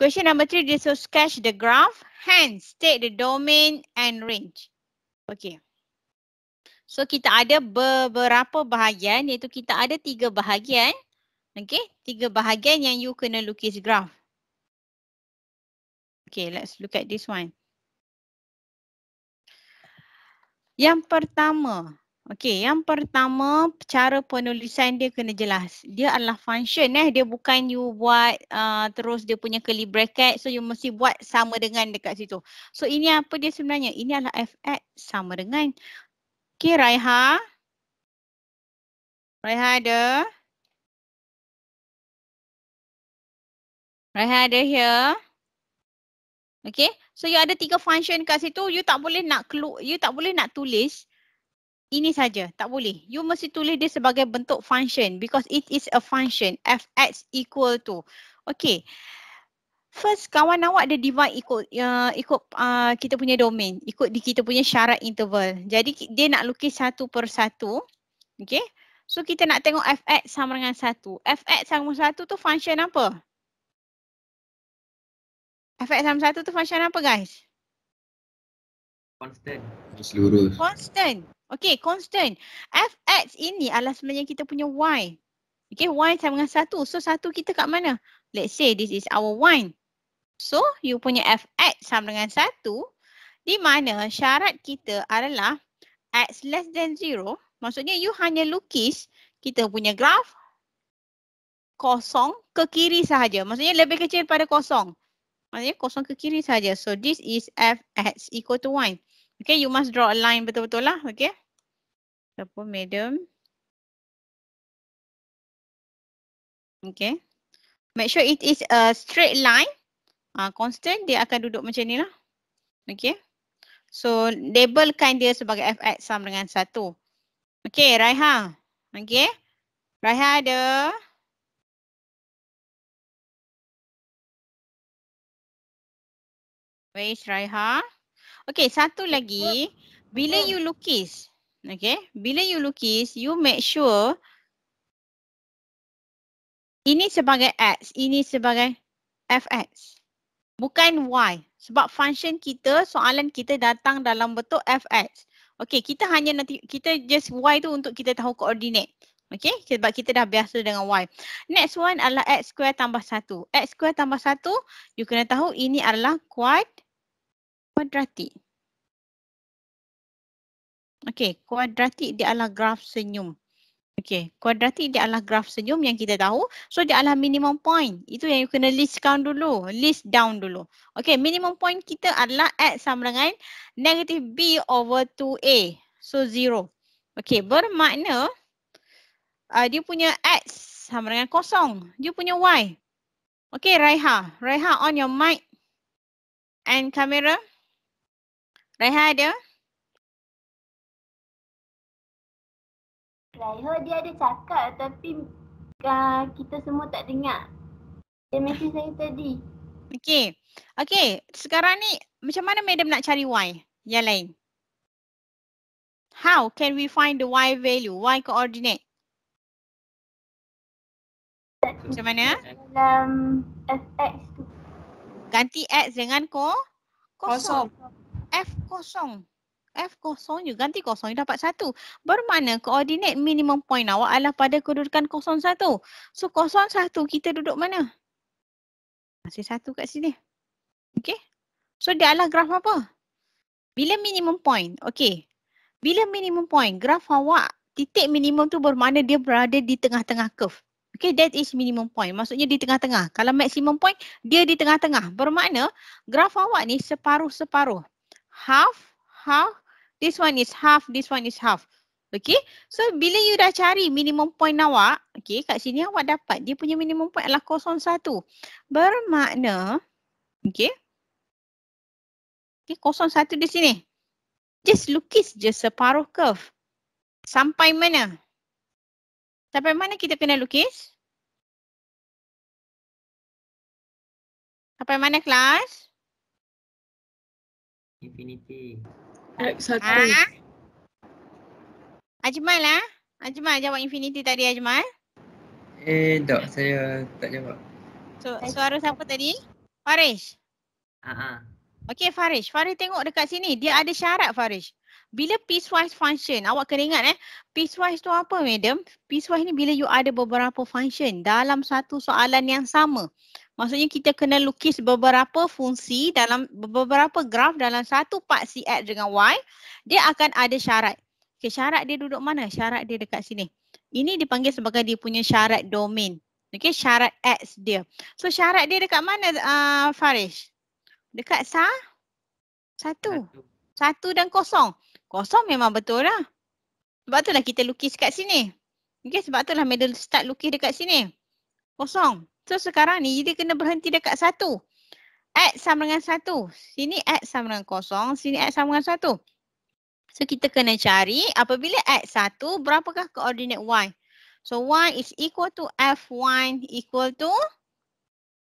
Question number three, this will sketch the graph. Hence, state the domain and range. Okay. So, kita ada beberapa bahagian iaitu kita ada tiga bahagian. Okay, tiga bahagian yang you kena lukis graph. Okay, let's look at this one. Yang pertama, Okey, yang pertama cara penulisan dia kena jelas. Dia adalah function eh. Dia bukan you buat uh, terus dia punya curly bracket. So you mesti buat sama dengan dekat situ. So ini apa dia sebenarnya? Ini adalah fx sama dengan. Okey, Raiha. Raiha ada. Raiha ada here. Okey, so you ada tiga function kat situ. You tak boleh nak you tak boleh nak tulis ini saja tak boleh. You mesti tulis dia sebagai bentuk function because it is a function f x equal to. Okay. First kawan awak ada divide ikut uh, ikut uh, kita punya domain, ikut di kita punya syarat interval. Jadi dia nak lukis satu per satu. Okay. So kita nak tengok fx sama dengan satu. fx sama dengan satu tu function apa? F x sama satu tu function apa guys? Constant. Terus Constant. Okay, constant. Fx ini adalah sebenarnya kita punya y. Okay, y sama dengan satu. So, satu kita kat mana? Let's say this is our y. So, you punya fx sama dengan satu. Di mana syarat kita adalah x less than zero. Maksudnya you hanya lukis kita punya graf kosong ke kiri sahaja. Maksudnya lebih kecil pada kosong. Maksudnya kosong ke kiri sahaja. So, this is fx equal to y. Okay, you must draw a line betul-betul lah. Okay. Ataupun medium. Okay. Make sure it is a straight line. Uh, constant, dia akan duduk macam ni lah. Okay. So, labelkan dia sebagai fx sama dengan satu. Okay, Raiha. Okay. Raiha ada. Where is Raiha? Okay, satu lagi. Bila ya. you lukis, okay, bila you lukis, you make sure ini sebagai X, ini sebagai FX. Bukan Y. Sebab function kita, soalan kita datang dalam bentuk FX. Okay, kita hanya nanti, kita just Y tu untuk kita tahu koordinat. Okay, sebab kita dah biasa dengan Y. Next one adalah X square tambah 1. X square tambah 1, you kena tahu ini adalah quite kuadratik. Okey, kuadratik dia adalah graf senyum. Okey, kuadratik dia adalah graf senyum yang kita tahu. So dia adalah minimum point. Itu yang you kena list count dulu, list down dulu. Okey, minimum point kita adalah x sama dengan negative b over 2a. So zero. Okey, bermakna uh, dia punya x sama dengan kosong. Dia punya y. Okey, Raiha. Raiha on your mic and camera. Raiha ada? Raiha dia ada cakap tapi uh, kita semua tak dengar. Dia mesej saya tadi. Okey. Okey, sekarang ni macam mana madam nak cari y yang lain? How can we find the y value, y coordinate? Macam mana? Ah? Dalam fx tu. Ganti x dengan ko? kosong. F kosong. F kosong je. Ganti kosong, you dapat satu. Bermana koordinat minimum point awak adalah pada kedudukan kosong satu. So kosong satu, kita duduk mana? Masih satu kat sini. Okay. So dia adalah graf apa? Bila minimum point? Okay. Bila minimum point, graf awak titik minimum tu bermana? dia berada di tengah-tengah curve. Okay, that is minimum point. Maksudnya di tengah-tengah. Kalau maximum point, dia di tengah-tengah. Bermakna graf awak ni separuh-separuh half, half. This one is half, this one is half. Okay. So bila you dah cari minimum point awak, okay kat sini awak dapat dia punya minimum point adalah satu. Bermakna, okay. Okay kosong satu di sini. Just lukis je separuh curve. Sampai mana? Sampai mana kita kena lukis? Sampai mana kelas? Infinity. Ha? Ajmal lah. Ha? Ajmal jawab infinity tadi Ajmal. Eh tak, saya tak jawab. So suara siapa tadi? Farish. Ha ah, ah. Okay Farish, Farish tengok dekat sini dia ada syarat Farish. Bila piecewise function, awak kena ingat eh. Piecewise tu apa madam? Piecewise ni bila you ada beberapa function dalam satu soalan yang sama. Maksudnya kita kena lukis beberapa fungsi dalam beberapa graf dalam satu part x dengan Y. Dia akan ada syarat. Okay, syarat dia duduk mana? Syarat dia dekat sini. Ini dipanggil sebagai dia punya syarat domain. Okay, syarat X dia. So syarat dia dekat mana uh, ah, Faris? Dekat sa? Satu. Satu dan kosong. Kosong memang betul lah. Sebab itulah kita lukis kat sini. Okay, sebab itulah middle start lukis dekat sini. Kosong. So sekarang ni dia kena berhenti dekat satu. X sama dengan satu. Sini X sama dengan kosong. Sini X sama dengan satu. So kita kena cari apabila X satu berapakah koordinat Y. So Y is equal to F1 equal to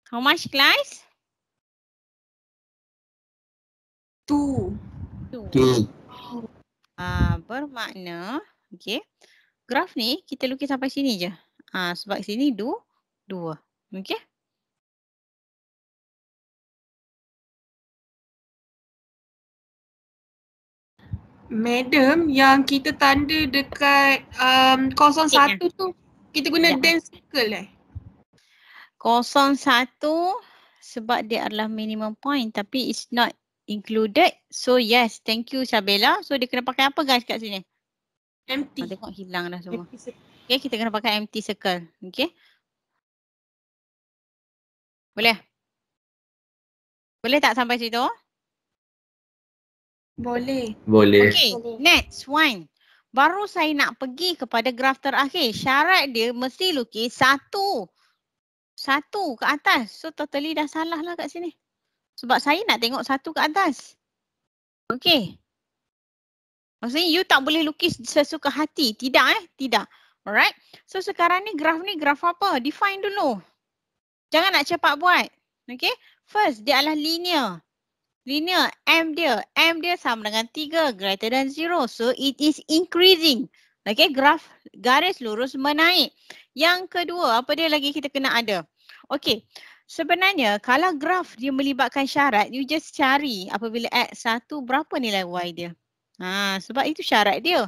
how much guys? Two. Two. Uh, bermakna okay. Graf ni kita lukis sampai sini je. Uh, sebab sini dua. dua. Ok Madam, yang kita tanda dekat um, 01 tu kita guna ya. dance circle eh? 01 sebab dia adalah minimum point tapi it's not included. So yes, thank you Sabella. So dia kena pakai apa guys kat sini? Empty. Oh, tengok hilang dah semua. Okay, kita kena pakai empty circle. Okay. Boleh? Boleh tak sampai situ? Boleh. Boleh. Okay, next one. Baru saya nak pergi kepada graf terakhir. Syarat dia mesti lukis satu. Satu ke atas. So totally dah salah lah kat sini. Sebab saya nak tengok satu ke atas. Okay. Maksudnya you tak boleh lukis sesuka hati. Tidak eh? Tidak. Alright. So sekarang ni graf ni graf apa? Define dulu. Jangan nak cepat buat. Okay. First dia adalah linear. Linear M dia. M dia sama dengan 3 greater than 0. So it is increasing. Okay. Graf garis lurus menaik. Yang kedua apa dia lagi kita kena ada. Okay. Sebenarnya kalau graf dia melibatkan syarat you just cari apabila X satu berapa nilai Y dia. Ha, sebab itu syarat dia.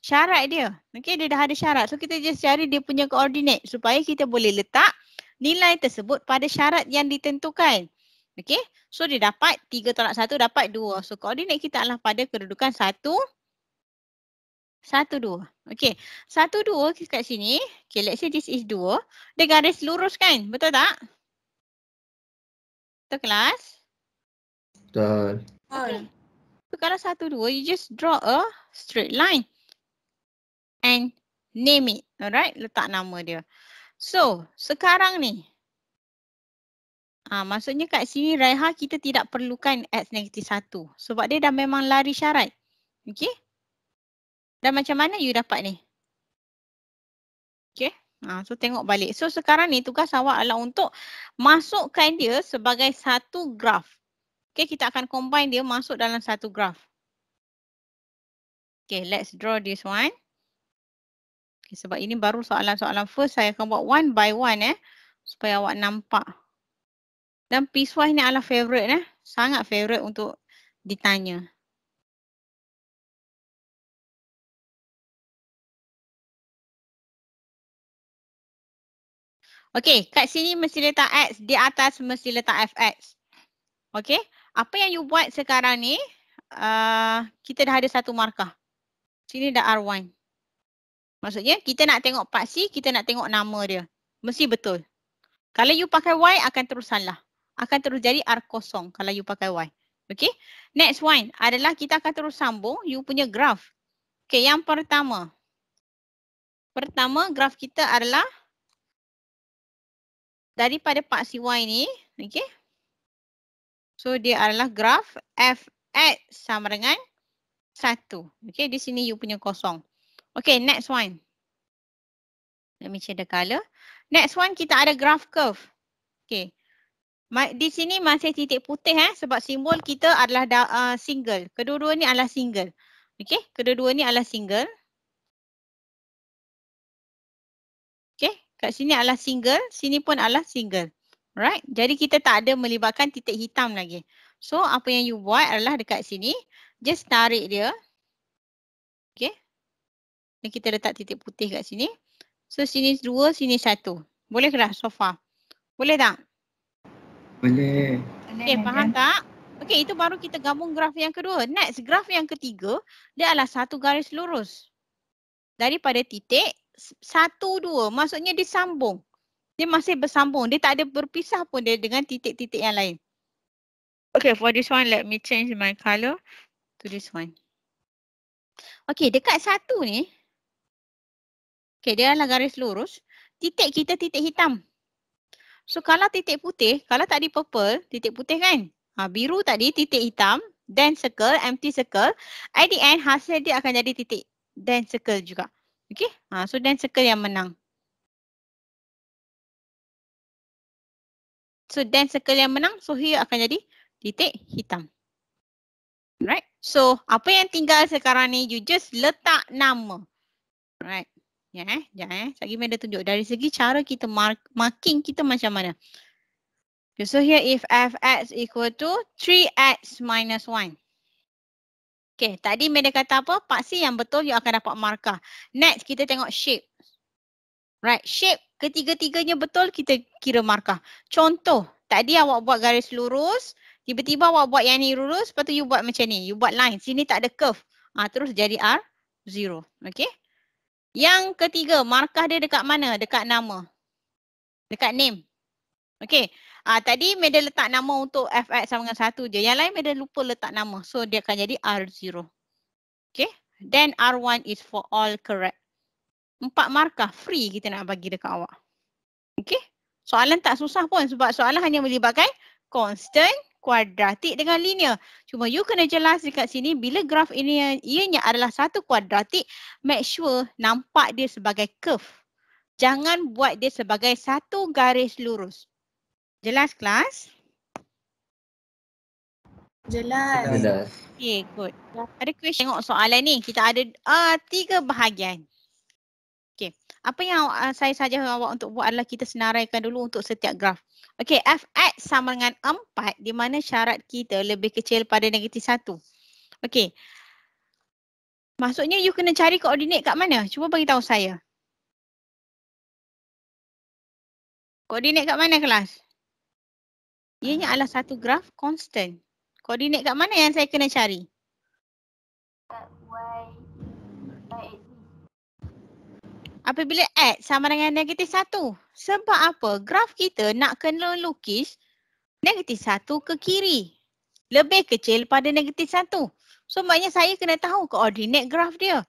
Syarat dia. Okay dia dah ada syarat. So kita just cari dia punya koordinat supaya kita boleh letak nilai tersebut pada syarat yang ditentukan. Okey. So dia dapat 3 tolak 1 dapat 2. So koordinat kita adalah pada kedudukan 1 1 2. Okey. 1 2 kat sini. Okey, let's say this is 2. Dia garis lurus kan? Betul tak? Betul kelas? Betul. So kalau 1 2 you just draw a straight line and name it. Alright, letak nama dia. So sekarang ni Ah, maksudnya kat sini Raiha kita tidak perlukan X negatif satu sebab dia dah memang lari syarat. Okay. Dan macam mana you dapat ni? Okay. Ah, so tengok balik. So sekarang ni tugas awak adalah untuk masukkan dia sebagai satu graf. Okay kita akan combine dia masuk dalam satu graf. Okay let's draw this one. Okay, sebab ini baru soalan-soalan first, saya akan buat one by one eh. Supaya awak nampak. Dan piecewise ni adalah favorite, eh. Sangat favorite untuk ditanya. Okay, kat sini mesti letak X. Di atas mesti letak FX. Okay, apa yang you buat sekarang ni, uh, kita dah ada satu markah. Sini dah R1. Maksudnya kita nak tengok part C, kita nak tengok nama dia. Mesti betul. Kalau you pakai Y akan terus salah. Akan terus jadi R kosong kalau you pakai Y. Okay. Next one adalah kita akan terus sambung you punya graf. Okay yang pertama. Pertama graf kita adalah daripada part C Y ni. Okay. So dia adalah graf F X sama dengan satu. Okay di sini you punya kosong. Okay, next one. Let me change the color. Next one, kita ada graph curve. Okay. Ma di sini masih titik putih eh, sebab simbol kita adalah da uh, single. Kedua-dua ni adalah single. Okay, kedua-dua ni adalah single. Okay, kat sini adalah single. Sini pun adalah single. Alright, jadi kita tak ada melibatkan titik hitam lagi. So, apa yang you buat adalah dekat sini. Just tarik dia. Dan kita letak titik putih kat sini. So sini dua, sini satu. Boleh kerah so far? Boleh tak? Boleh. Okay, eh, faham tak? Okay, itu baru kita gabung graf yang kedua. Next, graf yang ketiga, dia adalah satu garis lurus. Daripada titik satu, dua. Maksudnya dia sambung. Dia masih bersambung. Dia tak ada berpisah pun dia dengan titik-titik yang lain. Okay, for this one, let me change my color to this one. Okay, dekat satu ni, Okey, dia adalah garis lurus. Titik kita titik hitam. So kalau titik putih, kalau tadi purple, titik putih kan? Ha, biru tadi titik hitam, then circle, empty circle. At the end, hasil dia akan jadi titik then circle juga. okay? ha, so then circle yang menang. So then circle yang menang, so here akan jadi titik hitam. Right? So apa yang tinggal sekarang ni, you just letak nama. Right? Ya eh, sekejap ya, eh. Sagi benda tunjuk dari segi cara kita mark, marking kita macam mana. Okay, so here if fx equal to 3x minus 1. Okay, tadi benda kata apa? Paksi yang betul you akan dapat markah. Next kita tengok shape. Right, shape ketiga-tiganya betul kita kira markah. Contoh, tadi awak buat garis lurus. Tiba-tiba awak buat yang ni lurus, lepas tu you buat macam ni. You buat line. Sini tak ada curve. Ha, terus jadi R, zero. Okay. Yang ketiga, markah dia dekat mana? Dekat nama. Dekat name. Okay. Uh, ah, tadi media letak nama untuk Fx sama dengan 1 je. Yang lain media lupa letak nama. So dia akan jadi R0. Okay. Then R1 is for all correct. Empat markah free kita nak bagi dekat awak. Okay. Soalan tak susah pun sebab soalan hanya melibatkan constant, kuadratik dengan linear. Cuma you kena jelas dekat sini bila graf ini ianya adalah satu kuadratik, make sure nampak dia sebagai curve. Jangan buat dia sebagai satu garis lurus. Jelas kelas? Jelas. Okay, good. Ada question tengok soalan ni. Kita ada uh, tiga bahagian. Okay. Apa yang uh, saya saja awak untuk buat adalah kita senaraikan dulu untuk setiap graf. Okey, fx sama dengan 4 di mana syarat kita lebih kecil pada negatif 1. Okey. Maksudnya you kena cari koordinat kat mana? Cuba bagi tahu saya. Koordinat kat mana kelas? Ianya ah. adalah satu graf constant. Koordinat kat mana yang saya kena cari? y apabila X sama dengan negatif 1. Sebab apa? Graf kita nak kena lukis negatif 1 ke kiri. Lebih kecil pada negatif 1. So maknanya saya kena tahu koordinat graf dia.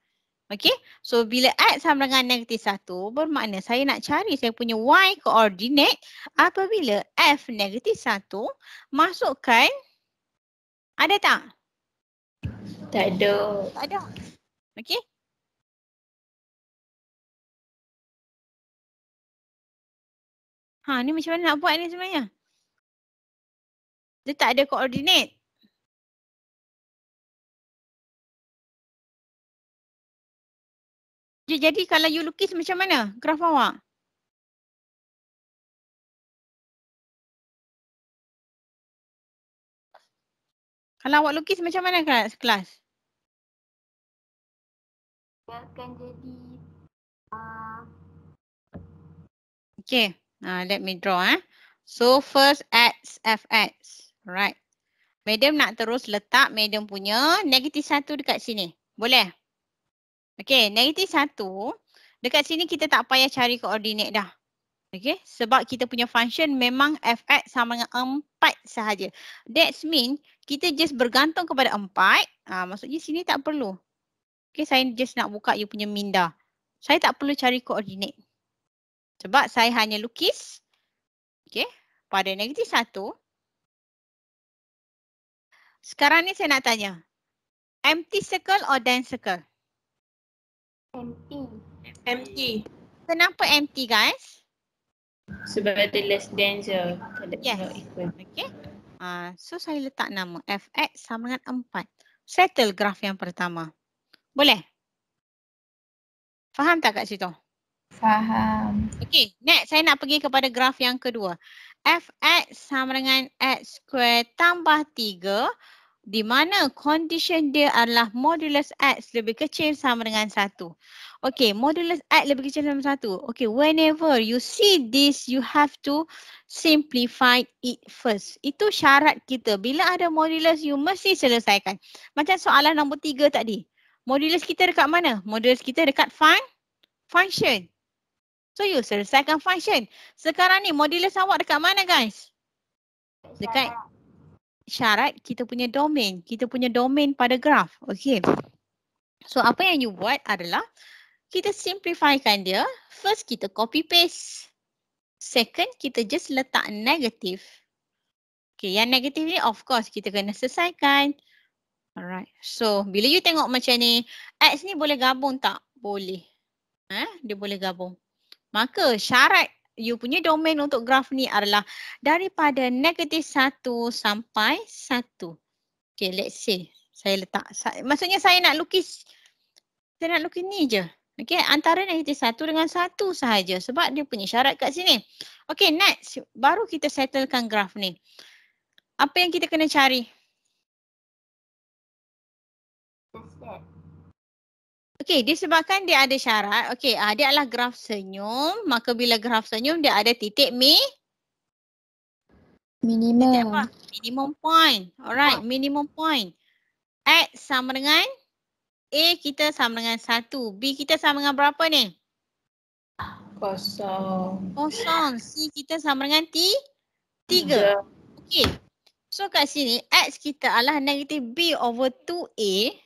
Okay. So bila X sama dengan negatif 1 bermakna saya nak cari saya punya Y koordinat apabila F negatif 1 masukkan ada tak? Tak ada. Tak ada. Okay. Ha ni macam mana nak buat ni sebenarnya? Dia tak ada koordinat. Jadi kalau you lukis macam mana graf awak? Kalau awak lukis macam mana kelas? Dia akan jadi uh... Okay. Uh, let me draw. Eh. So first x, fx. Right. Medium nak terus letak medium punya negatif satu dekat sini. Boleh? Okay. Negatif satu. Dekat sini kita tak payah cari koordinat dah. Okay. Sebab kita punya function memang fx sama dengan empat sahaja. That means kita just bergantung kepada empat. Uh, maksudnya sini tak perlu. Okay. Saya just nak buka you punya minda. Saya tak perlu cari koordinat. Sebab saya hanya lukis okay, pada negatif satu. Sekarang ni saya nak tanya. Empty circle or dense circle? Empty. Empty. Kenapa empty guys? Sebab ada less dense. Yes. Okay. Uh, ah, so saya letak nama Fx sama dengan 4. Settle graf yang pertama. Boleh? Faham tak kat situ? Faham. Okay, next saya nak pergi kepada graf yang kedua. Fx sama dengan x square tambah 3 di mana condition dia adalah modulus x lebih kecil sama dengan 1. Okay, modulus x lebih kecil sama dengan 1. Okay, whenever you see this, you have to simplify it first. Itu syarat kita. Bila ada modulus, you mesti selesaikan. Macam soalan nombor 3 tadi. Modulus kita dekat mana? Modulus kita dekat fun function. So you selesaikan function. Sekarang ni modulus awak dekat mana guys? Dekat syarat kita punya domain. Kita punya domain pada graf. Okay. So apa yang you buat adalah kita simplifykan dia. First kita copy paste. Second kita just letak negatif. Okay yang negatif ni of course kita kena selesaikan. Alright. So bila you tengok macam ni. X ni boleh gabung tak? Boleh. Ha? Dia boleh gabung maka syarat you punya domain untuk graf ni adalah daripada negatif 1 sampai 1. Okay let's say saya letak, saya, maksudnya saya nak lukis, saya nak lukis ni je. Okay antara negatif 1 dengan 1 sahaja sebab dia punya syarat kat sini. Okay next, baru kita settlekan graf ni. Apa yang kita kena cari? Okey, disebabkan dia ada syarat. Okey, uh, dia adalah graf senyum. Maka bila graf senyum, dia ada titik mi. Minimum. Titik apa? Minimum point. Alright, minimum point. X sama dengan A kita sama dengan 1. B kita sama dengan berapa ni? Kosong. Kosong. C kita sama dengan T? Tiga. Okey. So kat sini, X kita adalah negatif B over 2A.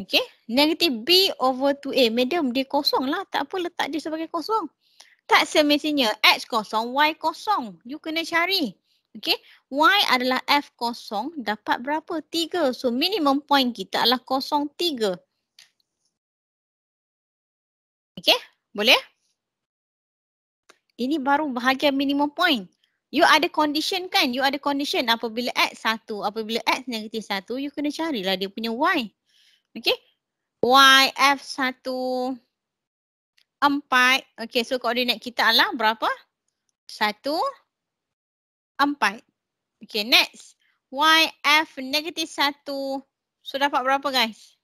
Okay. Negatif B over 2A. Medium dia kosong lah. Tak apa letak dia sebagai kosong. Tak semestinya X kosong, Y kosong. You kena cari. Okay. Y adalah F kosong. Dapat berapa? 3. So minimum point kita adalah kosong 3. Okay. Boleh? Ini baru bahagian minimum point. You ada condition kan? You ada condition apabila X 1. Apabila X negatif satu? You kena carilah dia punya Y. Okey. YF1 4. Okey, so koordinat kita adalah berapa? 1 4. Okey, next. YF negatif 1. So dapat berapa guys?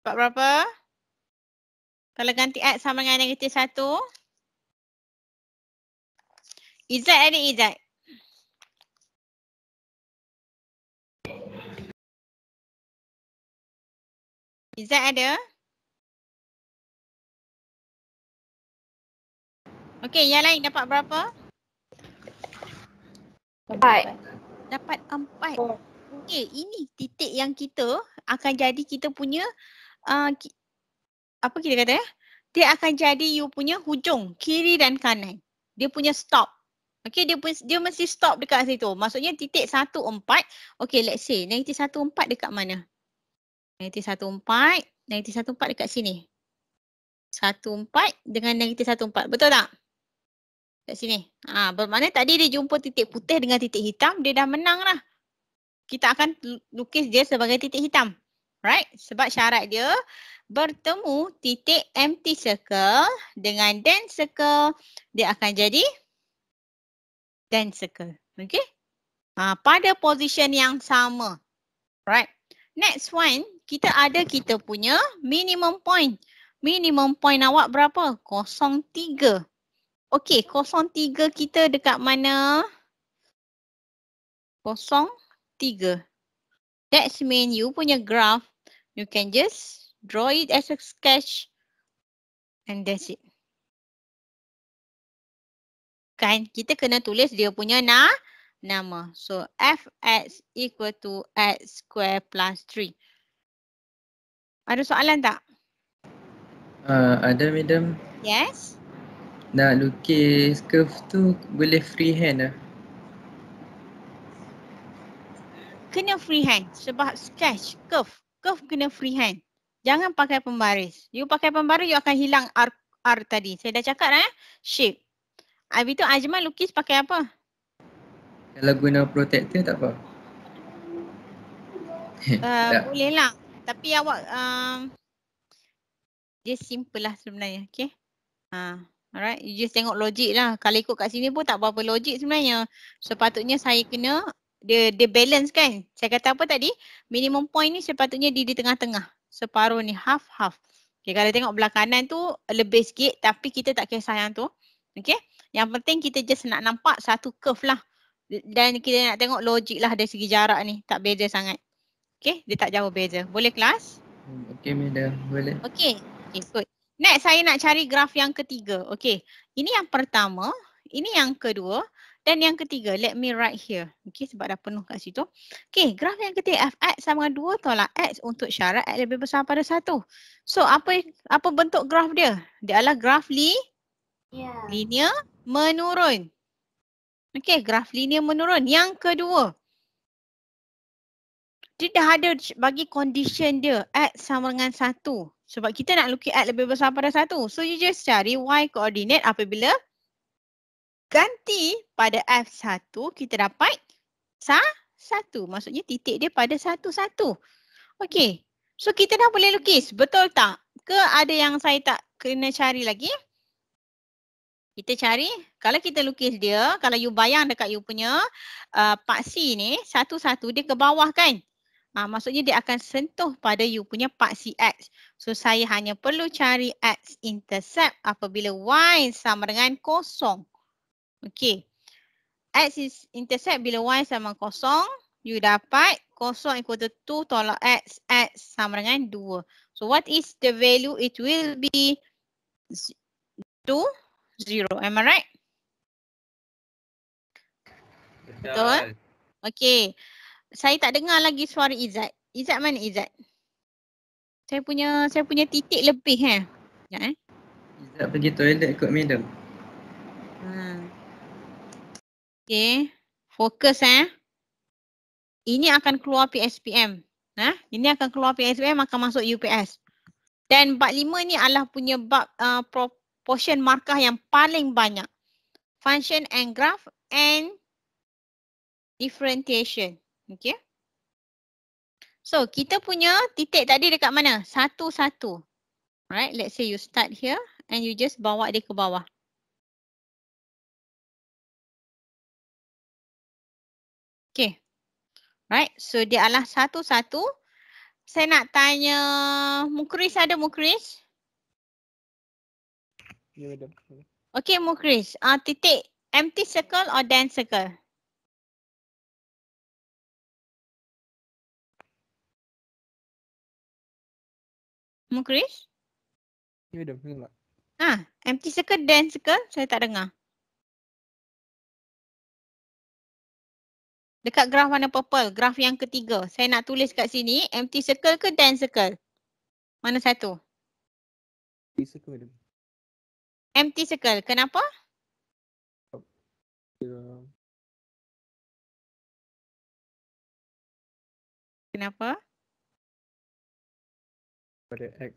Dapat berapa? Kalau ganti X sama dengan negatif 1. Izzat ada Izzat. Izzat ada? Okey, yang lain dapat berapa? Empat. Dapat empat. Okey, ini titik yang kita akan jadi kita punya uh, ki, apa kita kata ya? Dia akan jadi you punya hujung kiri dan kanan. Dia punya stop. Okey, dia pun, dia mesti stop dekat situ. Maksudnya titik satu empat. Okey, let's say. Negatif satu empat dekat mana? Negatif satu empat. Negatif satu empat dekat sini. Satu empat dengan negatif satu empat. Betul tak? Dekat sini. Ha, bermakna tadi dia jumpa titik putih dengan titik hitam. Dia dah menang lah. Kita akan lukis dia sebagai titik hitam. Right? Sebab syarat dia bertemu titik empty circle dengan dense circle. Dia akan jadi dense circle. Okay? Ha, pada position yang sama. Right? Next one, kita ada kita punya minimum point. Minimum point awak berapa? 0.3. Okey, 0.3 kita dekat mana? 0.3. That means you punya graph, you can just draw it as a sketch and that's it. Kan? Kita kena tulis dia punya na nama. So, fx equal to x square plus 3. Ada soalan tak? Uh, ada madam. Yes. Nak lukis curve tu boleh freehand lah. Kena freehand sebab sketch, curve. Curve kena freehand. Jangan pakai pembaris. You pakai pembaris, you akan hilang R, R tadi. Saya dah cakap dah eh. Shape. Habis ah, tu Ajman lukis pakai apa? Kalau guna protector tak apa. Uh, boleh lah tapi awak uh, dia simple lah sebenarnya okay. Uh, alright you just tengok logik lah kalau ikut kat sini pun tak berapa logik sebenarnya. Sepatutnya so, saya kena dia, dia balance kan. Saya kata apa tadi minimum point ni sepatutnya dia di tengah-tengah. Separuh ni half half. Okay kalau tengok belah kanan tu lebih sikit tapi kita tak kisah yang tu. Okay yang penting kita just nak nampak satu curve lah. Dan kita nak tengok logik lah dari segi jarak ni. Tak beza sangat. Okay, dia tak jauh beza. Boleh kelas? Hmm, okay, madam. Boleh. Okay. okay, good. Next, saya nak cari graf yang ketiga. Okay, ini yang pertama, ini yang kedua dan yang ketiga. Let me write here. Okay, sebab dah penuh kat situ. Okay, graf yang ketiga fx sama dengan 2 tolak x untuk syarat x lebih besar pada 1. So, apa apa bentuk graf dia? Dia adalah graf li yeah. linear menurun. Okay, graf linear menurun. Yang kedua dia dah ada bagi condition dia at sama dengan satu. Sebab kita nak lukis at lebih besar pada satu. So you just cari y coordinate apabila ganti pada f satu kita dapat sa satu. Maksudnya titik dia pada satu satu. Okay. So kita dah boleh lukis. Betul tak? Ke ada yang saya tak kena cari lagi? Kita cari. Kalau kita lukis dia, kalau you bayang dekat you punya uh, paksi ni, satu-satu dia ke bawah kan? Ha, maksudnya dia akan sentuh pada you punya part CX. So saya hanya perlu cari X intercept apabila Y sama dengan kosong. Okay. X is intercept bila Y sama kosong. You dapat kosong equal to 2 tolak X. X sama dengan 2. So what is the value? It will be 2, 0. Am I right? Betul. Betul. Okay saya tak dengar lagi suara Izzat. Izzat mana Izzat? Saya punya saya punya titik lebih eh. Sekejap eh. Izzat pergi toilet kot madam. Hmm. Okay. Fokus eh. Ini akan keluar PSPM. Nah, ha? Ini akan keluar PSPM akan masuk UPS. Dan bab lima ni adalah punya bab uh, proportion markah yang paling banyak. Function and graph and differentiation. Okay, So kita punya titik tadi dekat mana? Satu satu. Right? Let's say you start here and you just bawa dia ke bawah. Okay. Right? So dia adalah satu satu. Saya nak tanya Mukris ada Mukris? Ya ada. Okay Mukris. Ah uh, titik empty circle or dense circle? Mukrish? Ya, yeah, dah. Tengok. Ha, empty circle, dense circle. Saya tak dengar. Dekat graf warna purple, graf yang ketiga. Saya nak tulis kat sini, empty circle ke dense circle? Mana satu? Empty circle, madam. Empty circle, kenapa? Kenapa? pada x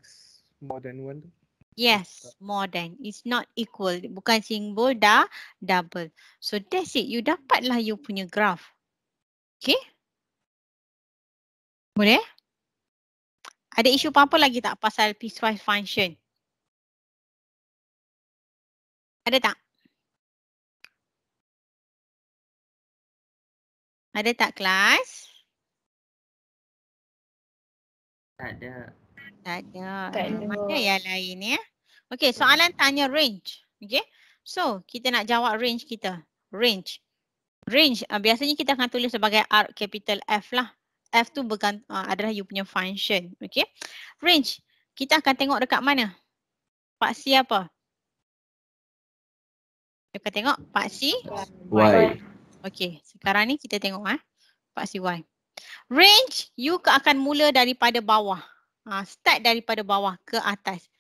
more than 1 tu? Yes, more than. It's not equal. Bukan simbol, dah double. So that's it. You dapatlah you punya graph. Okay? Boleh? Ada isu apa-apa lagi tak pasal piecewise function? Ada tak? Ada tak kelas? Tak ada. Tak ya. ada. Mana yang lain ya? Okey, soalan tanya range. Okey. So, kita nak jawab range kita. Range. Range uh, biasanya kita akan tulis sebagai R capital F lah. F tu bukan uh, ah, adalah you punya function. Okey. Range kita akan tengok dekat mana? Paksi apa? Kita tengok paksi Y. Okey, sekarang ni kita tengok ah. Eh. Paksi Y. Range you akan mula daripada bawah. Ha, start daripada bawah ke atas.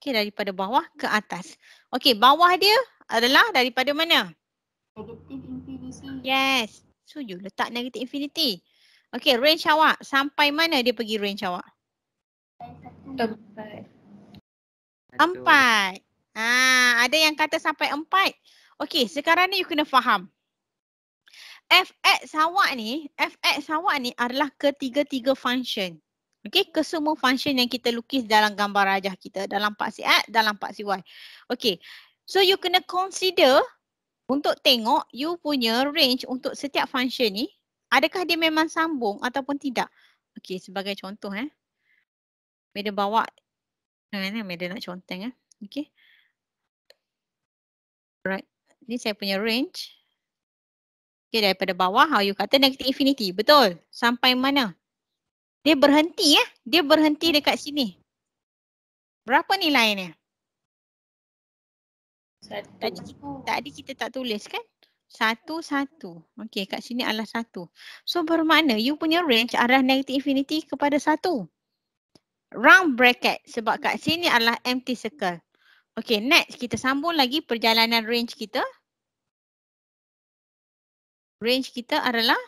Okey, daripada bawah ke atas. Okey, bawah dia adalah daripada mana? Negative infinity. Yes. So you letak negatif infinity. Okey, range awak sampai mana dia pergi range awak? Empat. Empat. Ha, ada yang kata sampai empat. Okey, sekarang ni you kena faham. Fx awak ni, Fx awak ni adalah ketiga-tiga function. Okey, kesemua function yang kita lukis dalam gambar rajah kita dalam paksi a, dalam paksi Y. Okay, So you kena consider untuk tengok you punya range untuk setiap function ni adakah dia memang sambung ataupun tidak. Okay, sebagai contoh eh. Meda bawa kan eh, meda nak conteng eh. Okey. Right. Ni saya punya range. Okey, daripada bawah how you kata negative infinity. Betul. Sampai mana? Dia berhenti ya. Dia berhenti dekat sini. Berapa nilai Satu. Tadi, tadi kita tak tulis kan? Satu, satu. Okey, kat sini adalah satu. So bermakna you punya range arah negative infinity kepada satu. Round bracket sebab kat sini adalah empty circle. Okey, next kita sambung lagi perjalanan range kita. Range kita adalah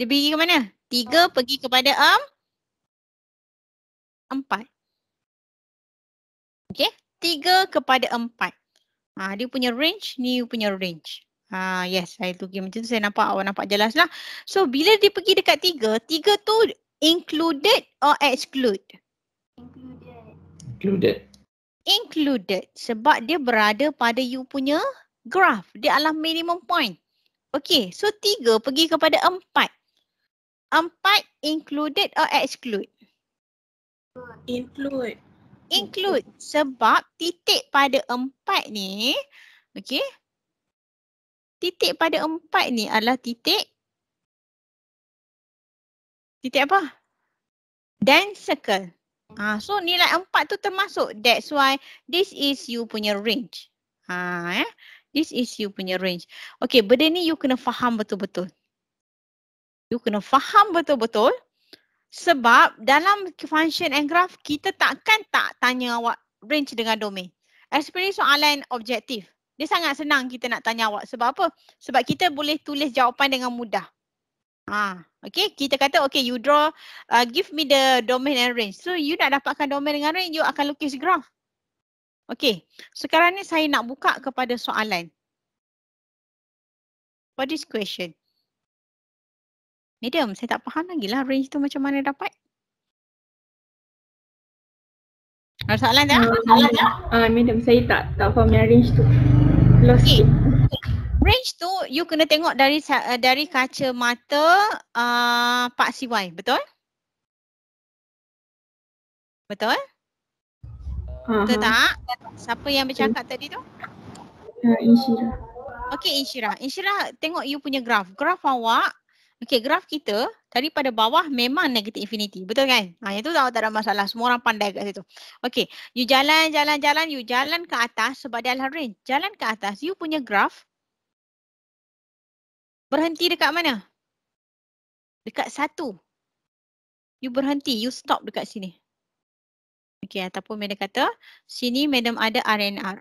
dia pergi ke mana? Tiga ah. pergi kepada um, empat. Okay. Tiga kepada empat. Ha, dia punya range, ni punya range. Ha, yes, saya tukar macam tu. Saya nampak awak nampak jelas lah. So, bila dia pergi dekat tiga, tiga tu included or excluded? Included. Included. Sebab dia berada pada you punya graph. Dia adalah minimum point. Okay, so tiga pergi kepada empat. Empat, included or exclude? Include. Include. Sebab titik pada empat ni, okay. Titik pada empat ni adalah titik. Titik apa? Dan circle. Ah, so nilai empat tu termasuk. That's why this is you punya range. Ha, eh? This is you punya range. Okay, benda ni you kena faham betul-betul you kena faham betul-betul sebab dalam function and graph kita takkan tak tanya awak range dengan domain. Especially soalan objektif. Dia sangat senang kita nak tanya awak sebab apa? Sebab kita boleh tulis jawapan dengan mudah. Ha, okay, kita kata okay you draw, uh, give me the domain and range. So you nak dapatkan domain dengan range, you akan lukis graph. Okay, sekarang ni saya nak buka kepada soalan. What is question? Medium, saya tak faham lagi lah range tu macam mana dapat. Ada soalan tak? Uh, uh, medium, saya tak tak faham yang range tu. Lost okay. Range tu you kena tengok dari uh, dari kaca mata uh, Pak Siwai, betul? Betul? Uh -huh. Betul tak? Siapa yang bercakap okay. tadi tu? Uh, Inshira. Okay Inshira. Inshira tengok you punya graf. Graf awak Okey, graf kita pada bawah memang negatif infinity. Betul kan? Ha, yang tu tak ada masalah. Semua orang pandai kat situ. Okey, you jalan, jalan, jalan. You jalan ke atas sebab dia adalah range. Jalan ke atas, you punya graf berhenti dekat mana? Dekat satu. You berhenti, you stop dekat sini. Okey, ataupun madam kata, sini madam ada RNR.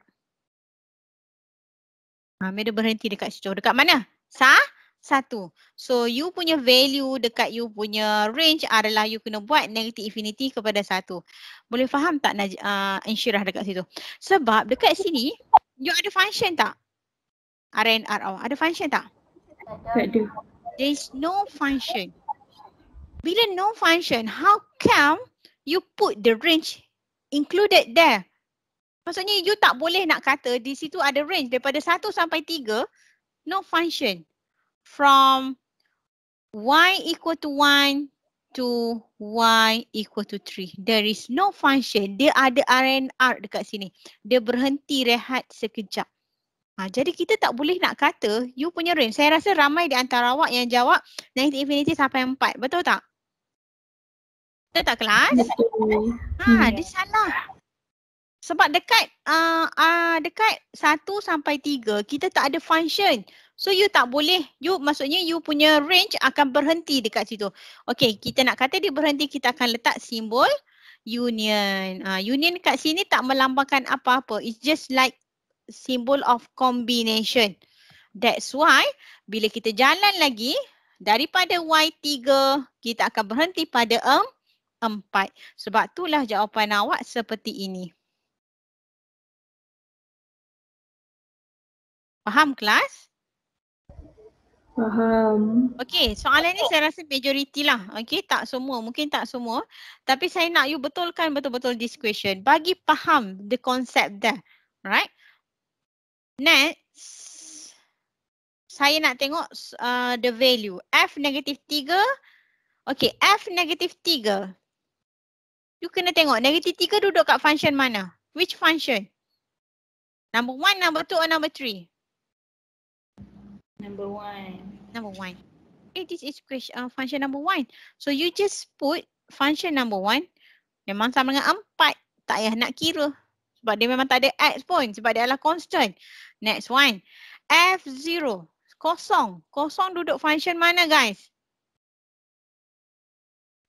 Ha, madam berhenti dekat situ. Dekat mana? Sah? satu. So you punya value dekat you punya range adalah you kena buat negative infinity kepada satu. Boleh faham tak Naj uh, Insyirah dekat situ? Sebab dekat sini you ada function tak? RN, RO. Ada function tak? Tak ada. There is no function. Bila no function, how come you put the range included there? Maksudnya you tak boleh nak kata di situ ada range daripada satu sampai tiga, no function from y equal to 1 to y equal to 3. There is no function. Dia ada RNR dekat sini. Dia berhenti rehat sekejap. Ha, jadi kita tak boleh nak kata you punya range. Saya rasa ramai di antara awak yang jawab negative infinity sampai 4. Betul tak? Betul tak kelas? Ha, dia hmm. salah. Sebab dekat uh, uh, dekat 1 sampai 3 kita tak ada function. So you tak boleh, you maksudnya you punya range akan berhenti dekat situ. Okay, kita nak kata dia berhenti, kita akan letak simbol union. Ha, union kat sini tak melambangkan apa-apa. It's just like symbol of combination. That's why bila kita jalan lagi, daripada Y3, kita akan berhenti pada M4. Sebab itulah jawapan awak seperti ini. Faham kelas? Faham. Okay soalan ni oh. saya rasa majoriti lah. Okay tak semua mungkin tak semua. Tapi saya nak you betulkan betul-betul this question. Bagi faham the concept dah. Right. Next. Saya nak tengok uh, the value. F negatif 3. Okay F negatif 3. You kena tengok negatif 3 duduk kat function mana. Which function? Number 1, number 2 or number 3? Number one. Number one. Okay, this is question, uh, function number one. So you just put function number one. Memang sama dengan empat. Tak payah nak kira. Sebab dia memang tak ada x pun. Sebab dia adalah constant. Next one. F0. Kosong. Kosong duduk function mana guys? Uh,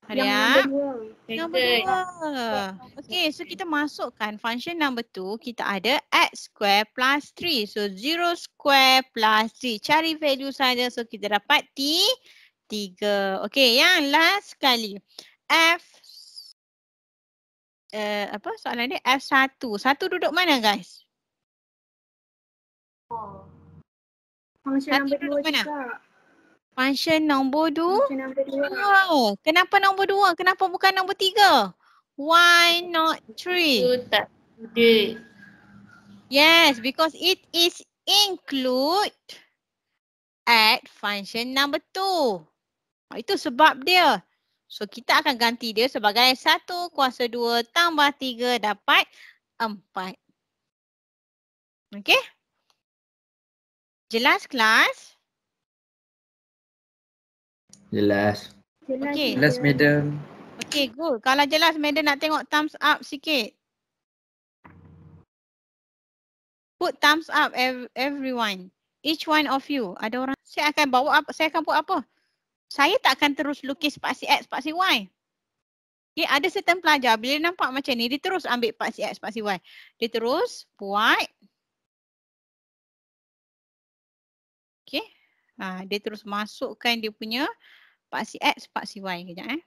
Hari yang nombor Okay, so kita masukkan function number two. Kita ada x square plus 3. So, 0 square plus 3. Cari value saja. So, kita dapat t 3. Okay, yang last sekali. F Uh, apa soalan ni F1. Satu duduk mana guys? Oh. Function number 2 juga. Function nombor dua. Oh, kenapa nombor dua? Kenapa bukan nombor tiga? Why not three? yes, because it is include at function number two. Itu sebab dia. So kita akan ganti dia sebagai satu kuasa dua tambah tiga dapat empat. Okay. Jelas kelas? Yes. Jelas. Okay. Jelas madam. Okay good. Kalau jelas madam nak tengok thumbs up sikit. Put thumbs up everyone. Each one of you. Ada orang. Saya akan bawa apa? Saya akan buat apa? Saya tak akan terus lukis paksi X, paksi Y. Okay, ada certain pelajar bila nampak macam ni, dia terus ambil paksi X, paksi Y. Dia terus buat Ha, dia terus masukkan dia punya paksi X, paksi Y. Kejap eh.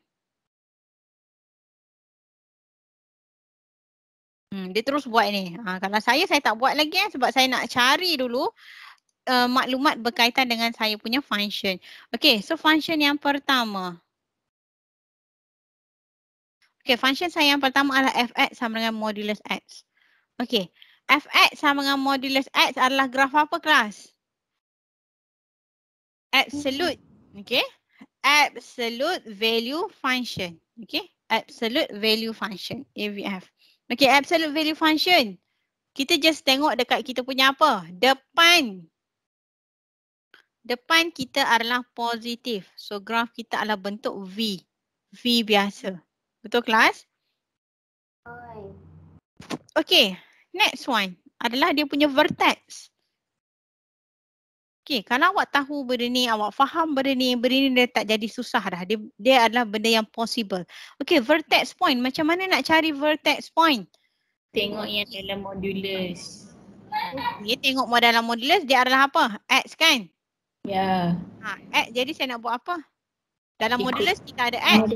Hmm, dia terus buat ni. Ha, kalau saya, saya tak buat lagi eh, sebab saya nak cari dulu uh, maklumat berkaitan dengan saya punya function. Okay, so function yang pertama. Okay, function saya yang pertama adalah fx sama dengan modulus x. Okay, fx sama dengan modulus x adalah graf apa kelas? absolute okay absolute value function okay absolute value function AVF okay absolute value function kita just tengok dekat kita punya apa depan depan kita adalah positif so graf kita adalah bentuk V V biasa betul kelas okay next one adalah dia punya vertex Okay, kalau awak tahu benda ni, awak faham benda ni, benda ni dia tak jadi susah dah. Dia, dia adalah benda yang possible. Okey, vertex point. Macam mana nak cari vertex point? Tengok yang dalam modulus. Okay, tengok dalam modulus dia adalah apa? X kan? Ya. Yeah. Ha, X jadi saya nak buat apa? Dalam okay. modulus kita ada X.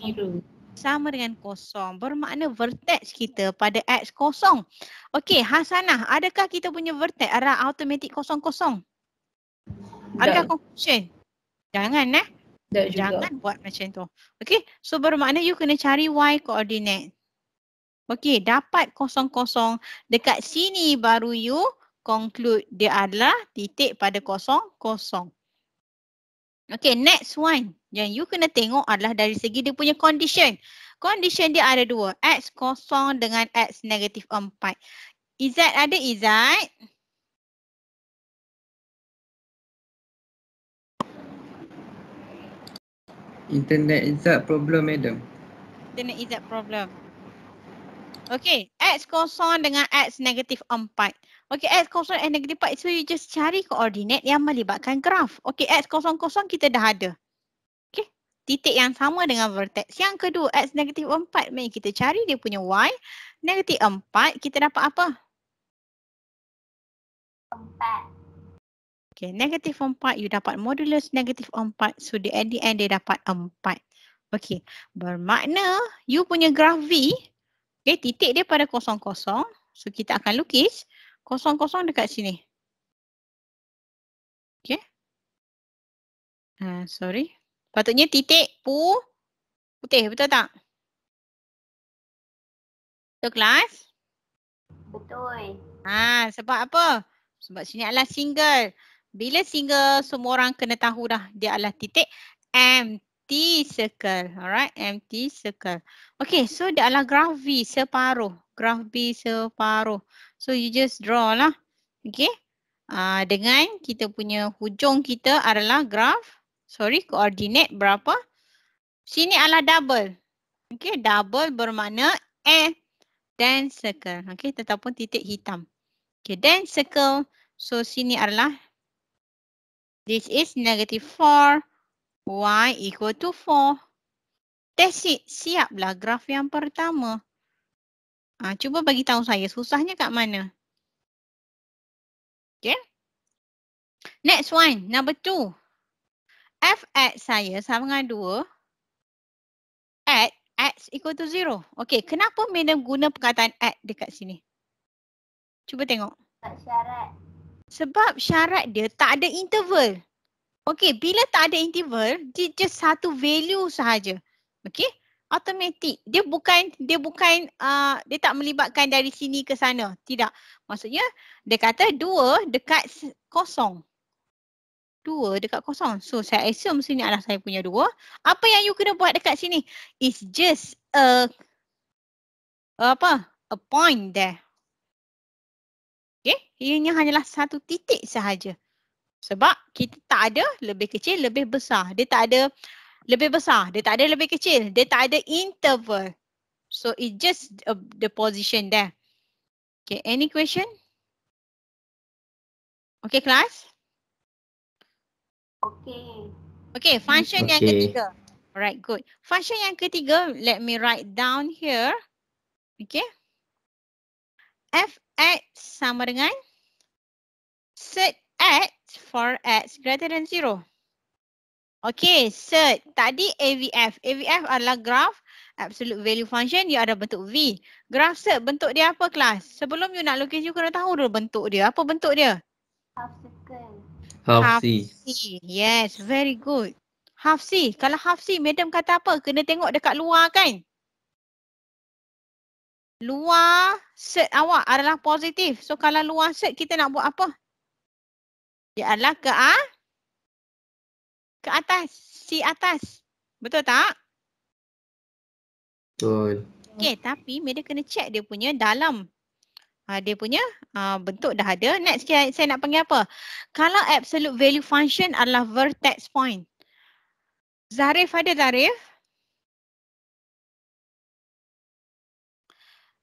Zero. Sama dengan kosong. Bermakna vertex kita pada X kosong. Okey, Hasanah, adakah kita punya vertex adalah automatik kosong-kosong? Adakah confusion? Jangan eh. Tak Jangan juga. buat macam tu. Okay. So bermakna you kena cari Y koordinat. Okay. Dapat kosong-kosong. Dekat sini baru you conclude dia adalah titik pada kosong-kosong. Okay. Next one. Yang you kena tengok adalah dari segi dia punya condition. Condition dia ada dua. X kosong dengan X negatif empat. Izzat ada Izzat? Izzat? Internet Izzat problem madam. Internet Izzat problem. Okay, X kosong dengan X negatif 4. Okay, X kosong dan negatif 4. So, you just cari koordinat yang melibatkan graf. Okay, X kosong kosong kita dah ada. Okay, titik yang sama dengan vertex. Yang kedua, X negatif 4. Mari kita cari dia punya Y. Negatif 4, kita dapat apa? 4. Okay, negatif 4, you dapat modulus negatif 4. So, the at the end, dia dapat 4. Okay, bermakna you punya graf V, okay, titik dia pada kosong-kosong. So, kita akan lukis kosong-kosong dekat sini. Okay. Uh, sorry. Patutnya titik pu putih, betul tak? Betul kelas? Betul. Ah, sebab apa? Sebab sini adalah single bila sehingga semua orang kena tahu dah dia adalah titik empty circle. Alright, empty circle. Okay, so dia adalah graph V separuh. Graph B separuh. So you just draw lah. Okay. Uh, dengan kita punya hujung kita adalah graph. Sorry, koordinat berapa. Sini adalah double. Okay, double bermakna F dan circle. Okay, tetapi titik hitam. Okay, dan circle. So sini adalah This is negative 4. Y equal to 4. That's it. Siaplah graf yang pertama. Ha, cuba bagi tahu saya susahnya kat mana. Okay. Next one. Number 2. at saya sama dengan 2. At x equal to 0. Okay. Kenapa madam guna perkataan at dekat sini? Cuba tengok. Syarat. Sebab syarat dia tak ada interval. Okey, bila tak ada interval, dia just satu value sahaja. Okey, automatic. Dia bukan, dia bukan, uh, dia tak melibatkan dari sini ke sana. Tidak. Maksudnya, dia kata dua dekat kosong. Dua dekat kosong. So, saya assume sini adalah saya punya dua. Apa yang you kena buat dekat sini? It's just a, a apa? A point there. Okay. Ianya hanyalah satu titik sahaja. Sebab kita tak ada lebih kecil, lebih besar. Dia tak ada lebih besar. Dia tak ada lebih kecil. Dia tak ada interval. So it just uh, the position there. Okay. Any question? Okay class? Okay. Okay. Function okay. yang ketiga. Alright good. Function yang ketiga let me write down here. Okay f x sama dengan set x for x greater than zero. Okay, set. Tadi AVF. AVF adalah graph absolute value function. Dia ada bentuk V. Graph set bentuk dia apa kelas? Sebelum you nak lukis, you kena tahu dulu bentuk dia. Apa bentuk dia? Half C. Half C. Yes, very good. Half C. Kalau half C, madam kata apa? Kena tengok dekat luar kan? luar set awak adalah positif. So kalau luar set kita nak buat apa? Ya adalah ke A. Ke atas. Si atas. Betul tak? Betul. Okay tapi media kena check dia punya dalam. Uh, dia punya uh, bentuk dah ada. Next saya, saya nak panggil apa? Kalau absolute value function adalah vertex point. Zarif ada Zarif?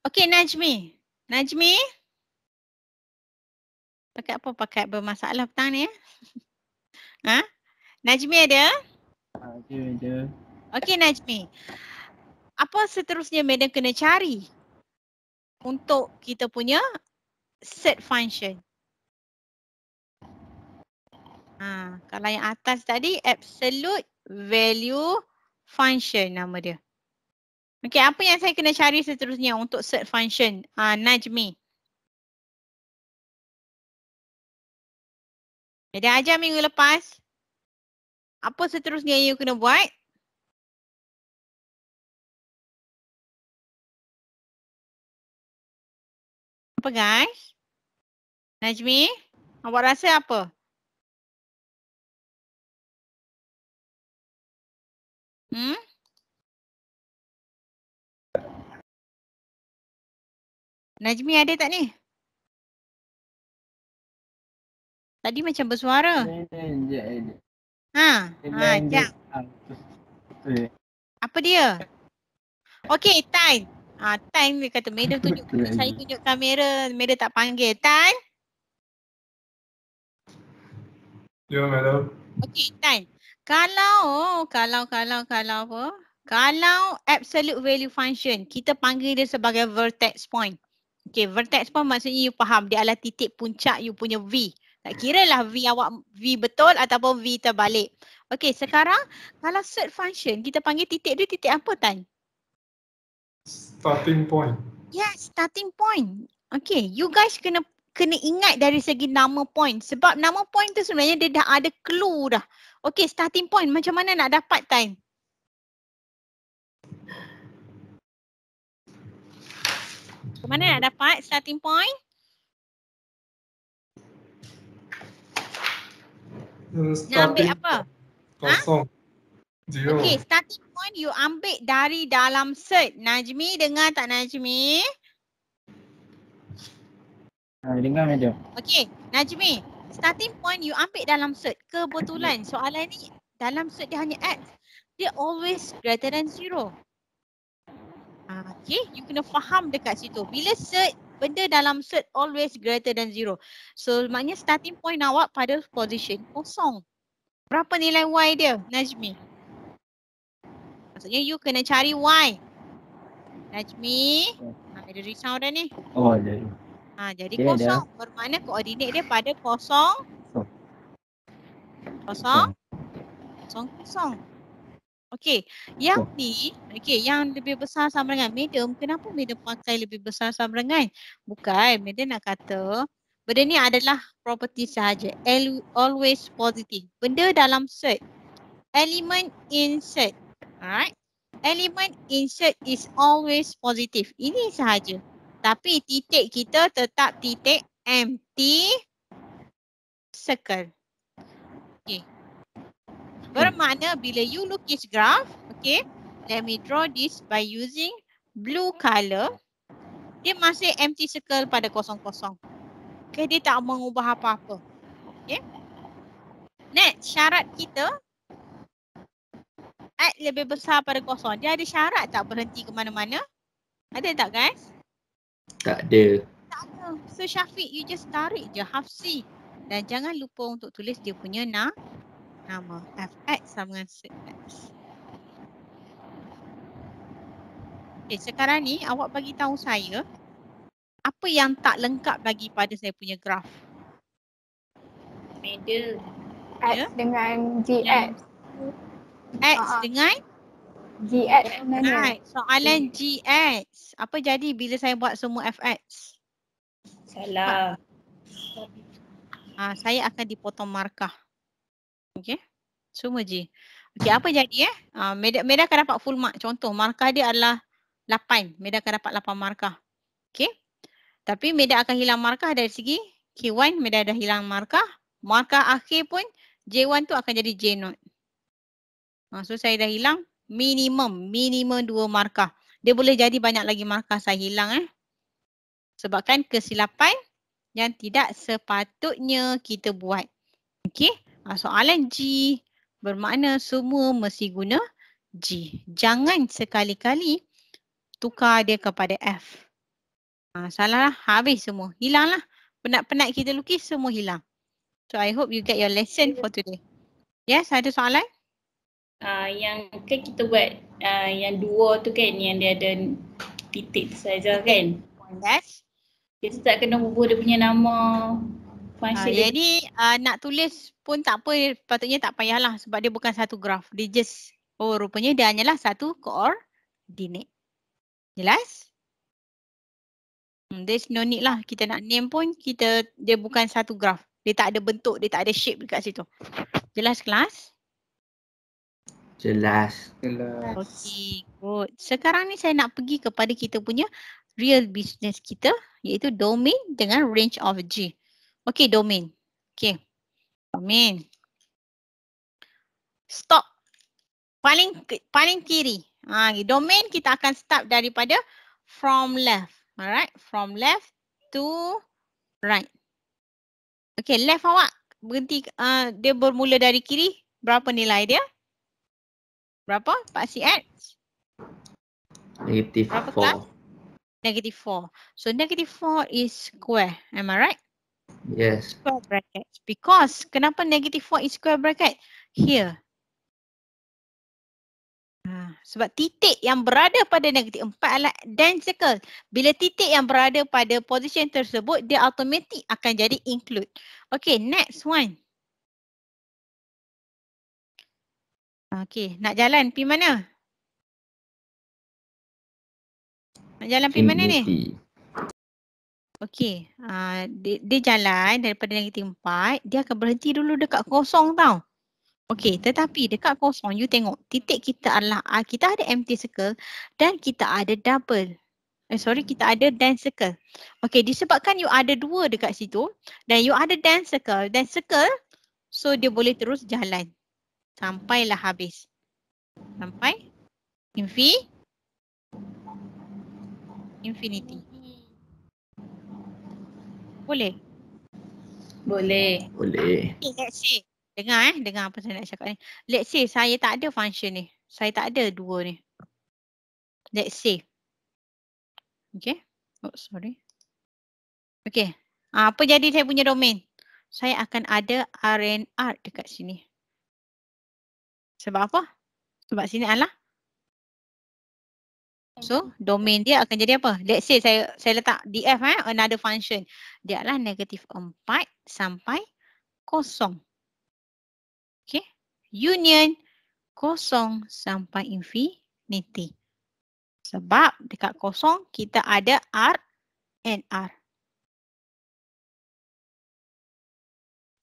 Okey Najmi. Najmi. Pakai apa pakai bermasalah petang ni? Eh? ha? Najmi ada? Ha, ada, ada. Okey Najmi. Apa seterusnya Madam kena cari untuk kita punya set function? Ha, kalau yang atas tadi absolute value function nama dia. Okay, apa yang saya kena cari seterusnya untuk set function uh, Najmi? Jadi ajar minggu lepas, apa seterusnya you kena buat? Apa guys? Najmi, awak rasa apa? Hmm? Najmi ada tak ni? Tadi macam bersuara. Ha, ha, jap. Apa dia? Okay, time. Ha, time dia kata Madam tunjuk, saya tunjuk kamera, Madam tak panggil. Time? Ya, Madam. Okay, time. Kalau, kalau, kalau, kalau apa? Kalau absolute value function, kita panggil dia sebagai vertex point. Okay, vertex pun maksudnya you faham dia adalah titik puncak you punya V. Tak kira lah V awak V betul ataupun V terbalik. Okay, sekarang kalau third function kita panggil titik dia titik apa Tan? Starting point. Yes, ya, starting point. Okay, you guys kena kena ingat dari segi nama point. Sebab nama point tu sebenarnya dia dah ada clue dah. Okay, starting point macam mana nak dapat time? Ke mana nak dapat starting point? Starting hmm, nak ambil apa? Kosong. Ha? Okay, starting point you ambil dari dalam set Najmi, dengar tak Najmi? Ah, dengar, Madam. Okay, Najmi. Starting point you ambil dalam set Kebetulan soalan ni dalam set dia hanya X. Dia always greater than zero okay, you kena faham dekat situ. Bila cert, benda dalam cert always greater than zero. So, maknanya starting point awak pada position kosong. Berapa nilai Y dia, Najmi? Maksudnya you kena cari Y. Najmi, ada ya. risau dah ni. Oh, ada. Ha, jadi okay, kosong dia. bermakna koordinat dia pada kosong. Ya. Kosong. Kosong, kosong. kosong. Okey, yang oh. ni, okey, yang lebih besar sama dengan medium, kenapa medium pakai lebih besar sama dengan? Bukan, medium nak kata benda ni adalah property sahaja. Always positive. Benda dalam set. Element in set. Alright. Element in set is always positive. Ini sahaja. Tapi titik kita tetap titik empty circle. Bermakna hmm. bila you lukis graf, okay, let me draw this by using blue color. Dia masih empty circle pada kosong-kosong. Okay, dia tak mengubah apa-apa. Okay. Next, syarat kita add lebih besar pada kosong. Dia ada syarat tak berhenti ke mana-mana? Ada tak guys? Tak ada. Tak ada. So Syafiq, you just tarik je half C. Dan jangan lupa untuk tulis dia punya na nama fx sama dengan x. Okay, sekarang ni awak bagi tahu saya apa yang tak lengkap bagi pada saya punya graf? Middle. Ya? X yeah. dengan gx. X uh-huh. dengan? Gx. Right. Soalan gx. Apa jadi bila saya buat semua fx? Salah. Ha, saya akan dipotong markah. Okay. Semua G. Okay, apa jadi eh? Meda ah, meda akan dapat full mark. Contoh, markah dia adalah 8. Meda akan dapat 8 markah. Okay. Tapi meda akan hilang markah dari segi K1, Medan dah hilang markah. Markah akhir pun J1 tu akan jadi J0. Uh, ah, so, saya dah hilang minimum, minimum 2 markah. Dia boleh jadi banyak lagi markah saya hilang eh. Sebabkan kesilapan yang tidak sepatutnya kita buat. Okay. Uh, soalan G bermakna semua mesti guna G. Jangan sekali-kali tukar dia kepada F. Uh, salahlah, habis semua. Hilanglah. Penat-penat kita lukis, semua hilang. So I hope you get your lesson for today. Yes, ada soalan? Uh, yang kan kita buat uh, yang dua tu kan yang dia ada titik tu sahaja kan? Yes. Kita tak kena bubuh dia punya nama Ha, jadi uh, nak tulis pun tak apa, patutnya tak payahlah sebab dia bukan satu graf. Dia just, oh rupanya dia hanyalah satu koordinate. Jelas? Hmm, there's no need lah kita nak name pun kita dia bukan satu graf. Dia tak ada bentuk, dia tak ada shape dekat situ. Jelas kelas? Jelas. Jelas. Okay, good. Sekarang ni saya nak pergi kepada kita punya real business kita iaitu domain dengan range of G. Okay domain. okay Domain. Stop. Paling paling kiri. Ha, domain kita akan start daripada from left. Alright, from left to right. Okay, left awak berhenti uh, dia bermula dari kiri. Berapa nilai dia? Berapa? Pak CX? Negative 4. Negative 4. So negative 4 is square. Am I right? Yes. Square bracket. Because kenapa negative 4 in square bracket? Here. Ha, sebab titik yang berada pada negative empat adalah dan circle. Bila titik yang berada pada position tersebut, dia automatik akan jadi include. Okay, next one. Okay, nak jalan pergi mana? Nak jalan pergi mana ni? Okey, uh, dia, dia jalan daripada negatif tempat dia akan berhenti dulu dekat kosong tau. Okey, hmm. tetapi dekat kosong, you tengok titik kita adalah, uh, kita ada empty circle dan kita ada double. Eh, sorry, kita ada dense circle. Okey, disebabkan you ada dua dekat situ dan you ada dense circle. Dense circle, so dia boleh terus jalan. Sampailah habis. Sampai infinity, infinity. Boleh? Boleh. Boleh. Eh, let's say. Dengar eh. Dengar apa saya nak cakap ni. Let's say saya tak ada function ni. Saya tak ada dua ni. Let's say. Okay. Oh sorry. Okay. Ha, apa jadi saya punya domain? Saya akan ada RNR dekat sini. Sebab apa? Sebab sini adalah So domain dia akan jadi apa? Let's say saya saya letak df eh another function. Dia adalah negatif 4 sampai kosong, Okay. Union kosong sampai infinity. Sebab dekat kosong kita ada r and r.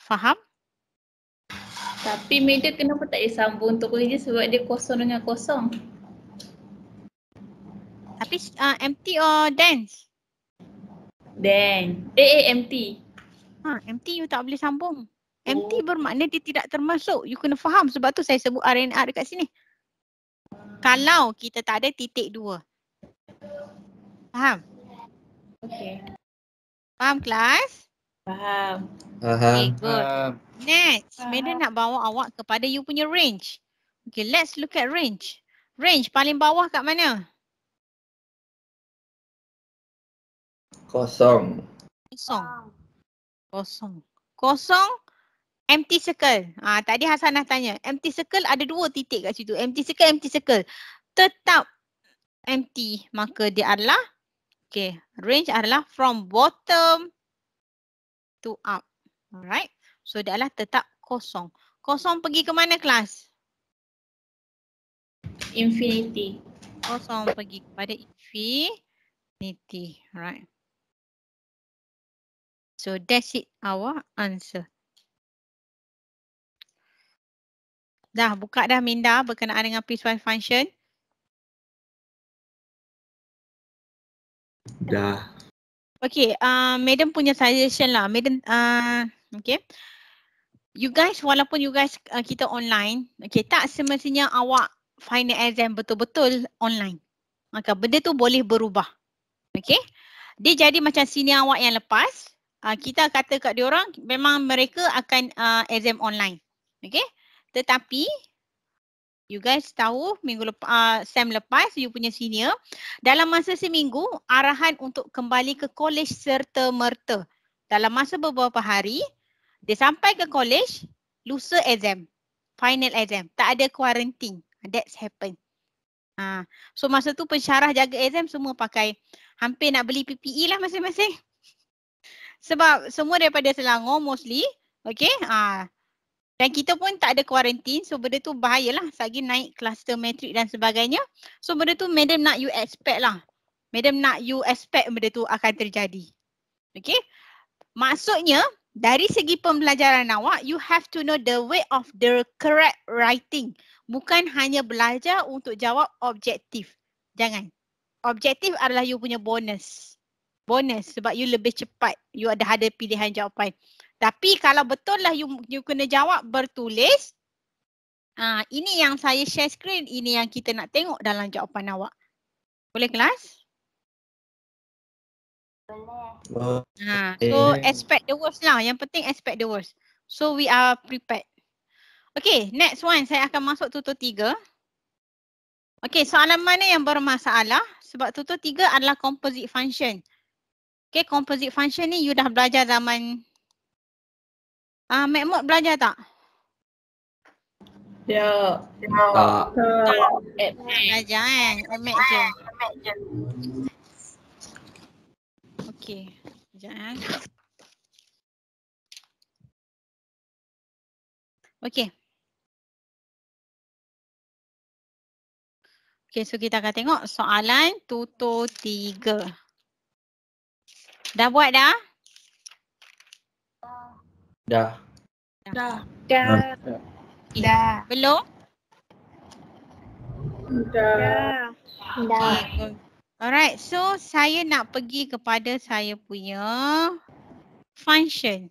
Faham? Tapi media kenapa tak disambung untuk je sebab dia kosong dengan kosong tapi uh, MT or dance? Dance. Eh, eh, MT. Ha, MT you tak boleh sambung. Oh. MT bermakna dia tidak termasuk. You kena faham sebab tu saya sebut RNR dekat sini. Kalau kita tak ada titik dua. Faham? Okay. Faham kelas? Faham. Faham. Okay, good. Faham. Next, Medan nak bawa awak kepada you punya range. Okay, let's look at range. Range paling bawah kat mana? Range Kosong. Kosong. Kosong. Kosong. Empty circle. Ah, ha, tadi Hasanah tanya. Empty circle ada dua titik kat situ. Empty circle, empty circle. Tetap empty. Maka dia adalah. Okay. Range adalah from bottom to up. Alright. So dia adalah tetap kosong. Kosong pergi ke mana kelas? Infinity. Kosong pergi kepada infinity. Alright. So that's it our answer. Dah buka dah minda berkenaan dengan piecewise function. Dah. Okay, uh, Madam punya suggestion lah. Madam, uh, okay. You guys, walaupun you guys uh, kita online, okay, tak semestinya awak final exam betul-betul online. Maka benda tu boleh berubah. Okay. Dia jadi macam sini awak yang lepas uh, kita kata kat dia orang memang mereka akan uh, exam online. Okay. Tetapi you guys tahu minggu lepas, uh, ah, sem lepas you punya senior dalam masa seminggu arahan untuk kembali ke college serta merta dalam masa beberapa hari dia sampai ke college lusa exam final exam tak ada quarantine that's happen uh, so masa tu pensyarah jaga exam semua pakai hampir nak beli PPE lah masing-masing sebab semua daripada Selangor mostly okay uh, dan kita pun tak ada kuarantin so benda tu bahayalah lagi naik cluster matrik dan sebagainya so benda tu madam nak you expect lah madam nak you expect benda tu akan terjadi okay maksudnya dari segi pembelajaran awak you have to know the way of the correct writing bukan hanya belajar untuk jawab objektif jangan objektif adalah you punya bonus bonus sebab you lebih cepat you ada ada pilihan jawapan. Tapi kalau betul lah you, you kena jawab bertulis. Ha, ini yang saya share screen, ini yang kita nak tengok dalam jawapan awak. Boleh kelas? Boleh. Ha, so expect the worst lah. Yang penting expect the worst. So we are prepared. Okay, next one. Saya akan masuk tutor tiga. Okay, soalan mana yang bermasalah? Sebab tutor tiga adalah composite function. Okay, composite function ni you dah belajar zaman Ah, uh, Mahmud belajar tak? Ya. ya. Tak. Belajar kan? Admit ah, je. Okay. Sekejap kan. Okay. Okay, so kita akan tengok soalan tutur tiga. Dah buat dah? Dah. Dah. Dah. Eh, dah. Belum? Dah. Dah. Okay. Alright, so saya nak pergi kepada saya punya function.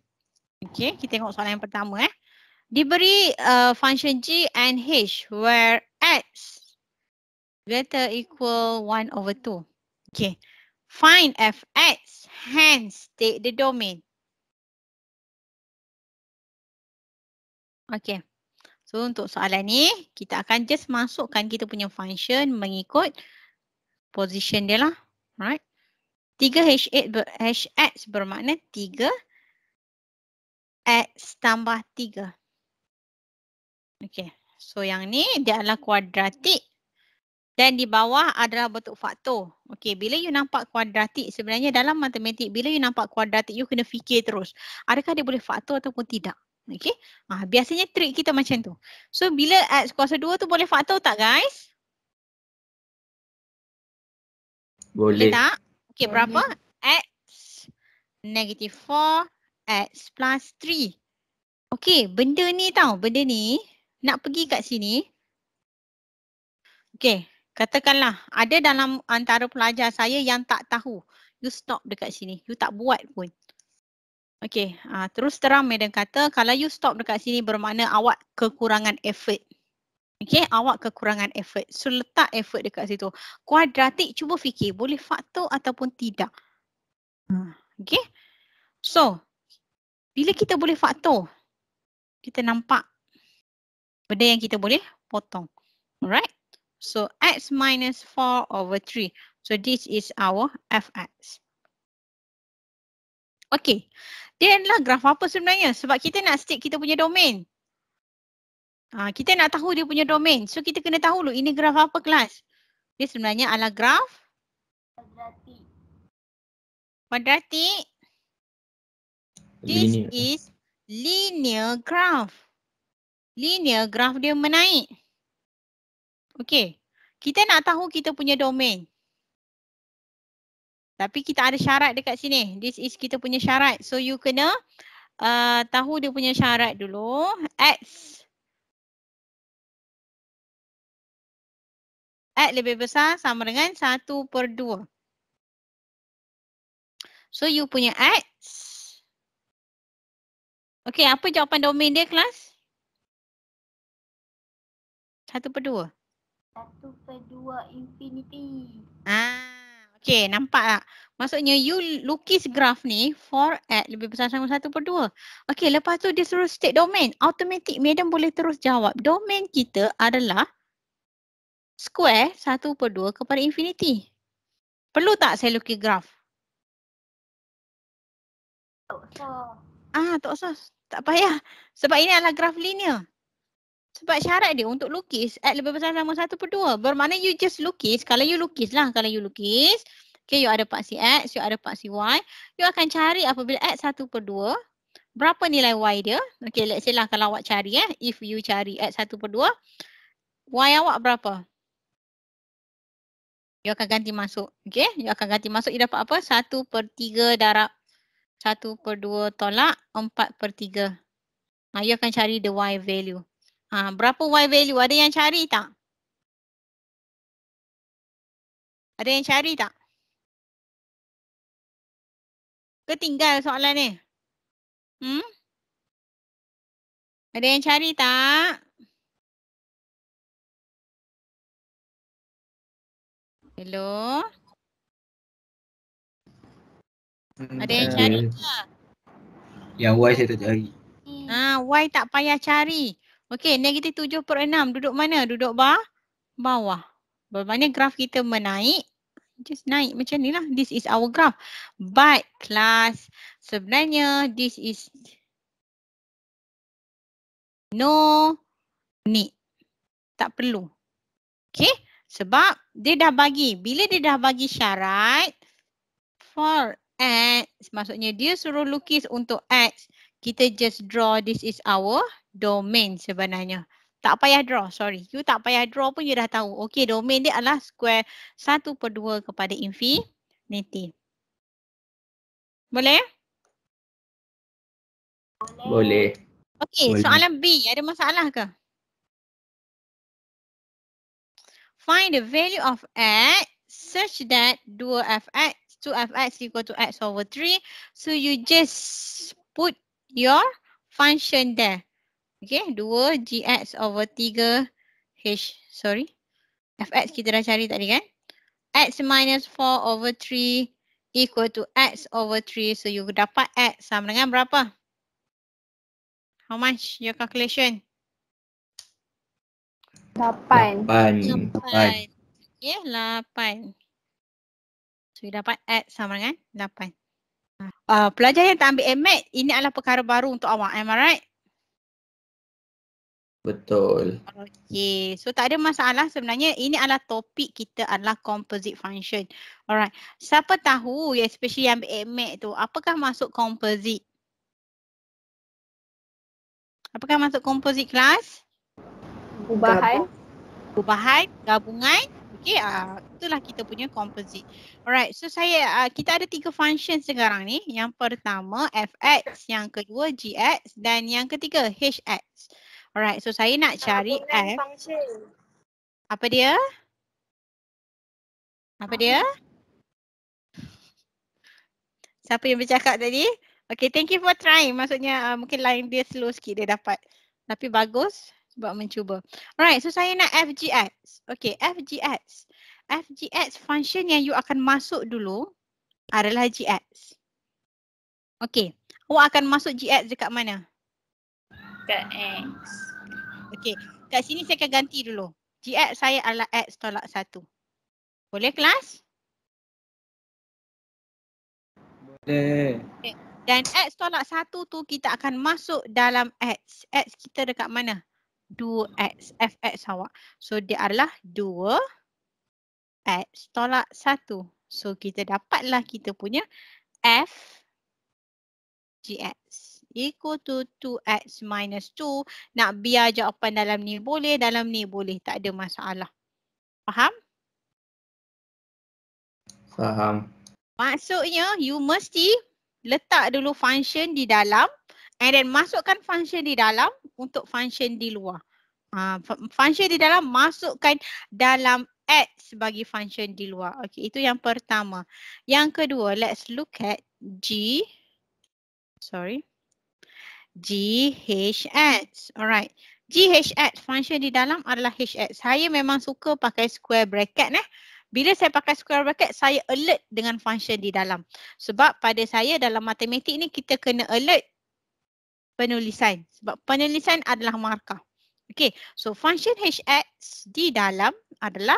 Okay, kita tengok soalan yang pertama eh. Diberi uh, function g and h where x greater equal 1 over 2. Okay, find f x hands take the domain. Okay. So untuk soalan ni, kita akan just masukkan kita punya function mengikut position dia lah. Alright. 3 H8 ber x bermakna 3 X tambah 3. Okay. So yang ni dia adalah kuadratik dan di bawah adalah bentuk faktor. Okey, bila you nampak kuadratik sebenarnya dalam matematik, bila you nampak kuadratik, you kena fikir terus. Adakah dia boleh faktor ataupun tidak? Okey, ah, biasanya trik kita macam tu. So, bila x kuasa 2 tu boleh faktor tak guys? Boleh. Boleh tak? Okey, berapa? x negative 4, x plus 3. Okey, benda ni tau, benda ni nak pergi kat sini. Okey, Katakanlah ada dalam antara pelajar saya yang tak tahu. You stop dekat sini. You tak buat pun. Okay. Uh, ha, terus terang Madam kata kalau you stop dekat sini bermakna awak kekurangan effort. Okay. Awak kekurangan effort. So letak effort dekat situ. Kuadratik cuba fikir boleh faktor ataupun tidak. Ha, okay. So bila kita boleh faktor kita nampak benda yang kita boleh potong. Alright. So x minus 4 over 3. So this is our fx. Okay. Dia adalah graf apa sebenarnya? Sebab kita nak state kita punya domain. Ha, kita nak tahu dia punya domain. So kita kena tahu dulu ini graf apa kelas. Dia sebenarnya adalah graf. Quadratic. This linear. is linear graph. Linear graph dia menaik. Okey. Kita nak tahu kita punya domain. Tapi kita ada syarat dekat sini. This is kita punya syarat. So you kena uh, tahu dia punya syarat dulu. X. X lebih besar sama dengan 1 per 2. So you punya X. Okay apa jawapan domain dia kelas? 1 per 2. Satu per dua infinity. Ah, okey nampak tak? Maksudnya you lukis graf ni for x lebih besar sama satu per dua. Okey lepas tu dia suruh state domain. Automatic madam boleh terus jawab. Domain kita adalah square satu per dua kepada infinity. Perlu tak saya lukis graf? Tak usah. Ah, tak usah. Tak payah. Sebab ini adalah graf linear sebab syarat dia untuk lukis at lebih besar sama satu per dua. Bermakna you just lukis. Kalau you lukis lah. Kalau you lukis. Okay, you ada paksi X, you ada paksi Y. You akan cari apabila X satu per dua. Berapa nilai Y dia? Okay, let's say lah kalau awak cari eh. If you cari X satu per dua. Y awak berapa? You akan ganti masuk. Okay, you akan ganti masuk. You dapat apa? Satu per tiga darab. Satu per dua tolak. Empat per tiga. Nah, you akan cari the Y value. Ha, berapa Y value? Ada yang cari tak? Ada yang cari tak? Ketinggal soalan ni. Hmm? Ada yang cari tak? Hello? Hmm, ada yang eh, cari tak? Yang Y saya tak cari. Ah, ha, Y tak payah cari. Okey, negatif tujuh per enam duduk mana? Duduk bah bawah. Bermakna graf kita menaik. Just naik macam ni lah. This is our graph. But class sebenarnya this is no need. Tak perlu. Okay. Sebab dia dah bagi. Bila dia dah bagi syarat for x. Maksudnya dia suruh lukis untuk x. Kita just draw this is our domain sebenarnya. Tak payah draw, sorry. You tak payah draw pun you dah tahu. Okay, domain dia adalah square 1 per 2 kepada infinity. Boleh? Boleh. Okay, Boleh. soalan B. Ada masalah ke? Find the value of x such that 2fx, 2fx equal to x over 3. So you just put your function there. Okay, 2 GX over 3 H, sorry. FX mm-hmm. kita dah cari tadi kan. X minus 4 over 3 equal to X over 3. So you dapat X sama dengan berapa? How much your calculation? 8. 8. Ya, 8. So you dapat X sama dengan 8. Uh, ah, pelajar yang tak ambil MAT, ini adalah perkara baru untuk awak. Am I right? Betul. Okay, so tak ada masalah sebenarnya ini adalah topik kita adalah composite function. Alright, siapa tahu ya, especially yang ambil tu apakah masuk composite? Apakah masuk composite kelas? Ubahan. Ubahan, gabungan. Okay, uh, itulah kita punya composite. Alright, so saya uh, kita ada tiga function sekarang ni. Yang pertama fx, yang kedua gx dan yang ketiga hx. Alright, so saya nak cari uh, F. Function. Apa dia? Apa dia? Siapa yang bercakap tadi? Okay, thank you for trying. Maksudnya uh, mungkin line dia slow sikit dia dapat. Tapi bagus sebab mencuba. Alright, so saya nak FGX. Okay, FGX. FGX function yang you akan masuk dulu adalah GX. Okay, awak akan masuk GX dekat mana? Dekat X. Okey. Kat sini saya akan ganti dulu. GX saya adalah X tolak 1. Boleh kelas? Boleh. Okay. Dan X tolak 1 tu kita akan masuk dalam X. X kita dekat mana? 2X. FX awak. So dia adalah 2X tolak 1. So kita dapatlah kita punya F GX equal to 2x minus 2. Nak biar jawapan dalam ni boleh, dalam ni boleh. Tak ada masalah. Faham? Faham. Maksudnya you mesti letak dulu function di dalam and then masukkan function di dalam untuk function di luar. Uh, function di dalam masukkan dalam x bagi function di luar. Okey, itu yang pertama. Yang kedua, let's look at g. Sorry. GH ads. Alright. GH ads function di dalam adalah H ads. Saya memang suka pakai square bracket eh. Bila saya pakai square bracket, saya alert dengan function di dalam. Sebab pada saya dalam matematik ni kita kena alert penulisan. Sebab penulisan adalah markah. Okay, so function hx di dalam adalah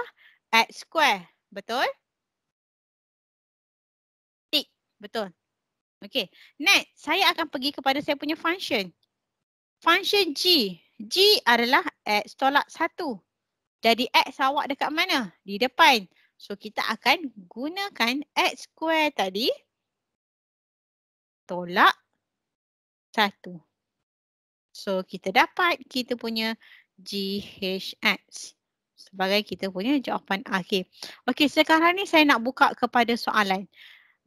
x square. Betul? Betul. Okay. Next, saya akan pergi kepada saya punya function. Function G. G adalah X tolak 1. Jadi X awak dekat mana? Di depan. So kita akan gunakan X square tadi. Tolak 1. So kita dapat kita punya g h x Sebagai kita punya jawapan akhir. Okay sekarang ni saya nak buka kepada soalan.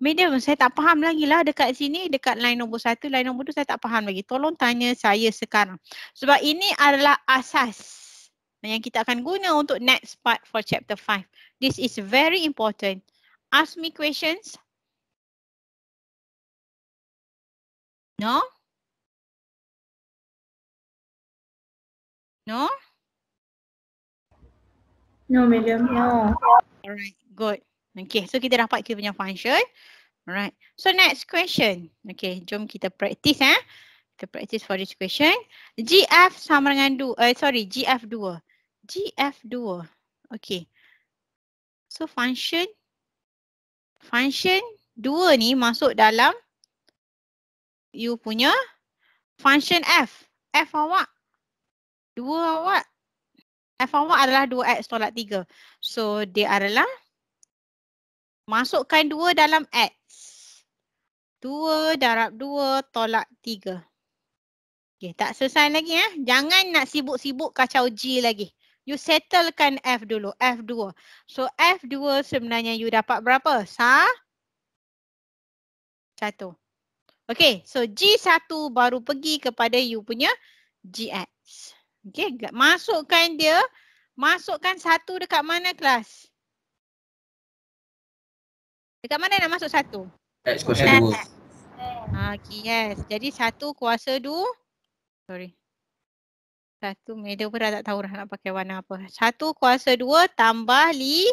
Medium saya tak faham lagi lah dekat sini dekat line nombor satu line nombor dua saya tak faham lagi tolong tanya saya sekarang sebab ini adalah asas yang kita akan guna untuk next part for chapter 5. This is very important. Ask me questions. No? No? No, Medium. No. Alright, good. Okay, so kita dapat kita punya function. Alright. So next question. Okay, jom kita praktis. eh. Kita praktis for this question. GF sama dengan 2. Uh, eh, sorry, GF2. GF2. Okay. So function. Function 2 ni masuk dalam you punya function F. F awak. 2 awak. F awak adalah 2x tolak 3. So dia adalah Masukkan dua dalam X. Dua darab dua tolak tiga. Okay, tak selesai lagi ya. Eh? Jangan nak sibuk-sibuk kacau G lagi. You settlekan F dulu, F2. So F2 sebenarnya you dapat berapa? Sa? Satu. Okay, so G1 baru pergi kepada you punya GX. Okay, masukkan dia. Masukkan satu dekat mana kelas? Dekat mana nak masuk satu? X kuasa dua. Okay yes. Jadi satu kuasa dua. Sorry. Satu media pun tak tahu nak pakai warna apa. Satu kuasa dua tambah li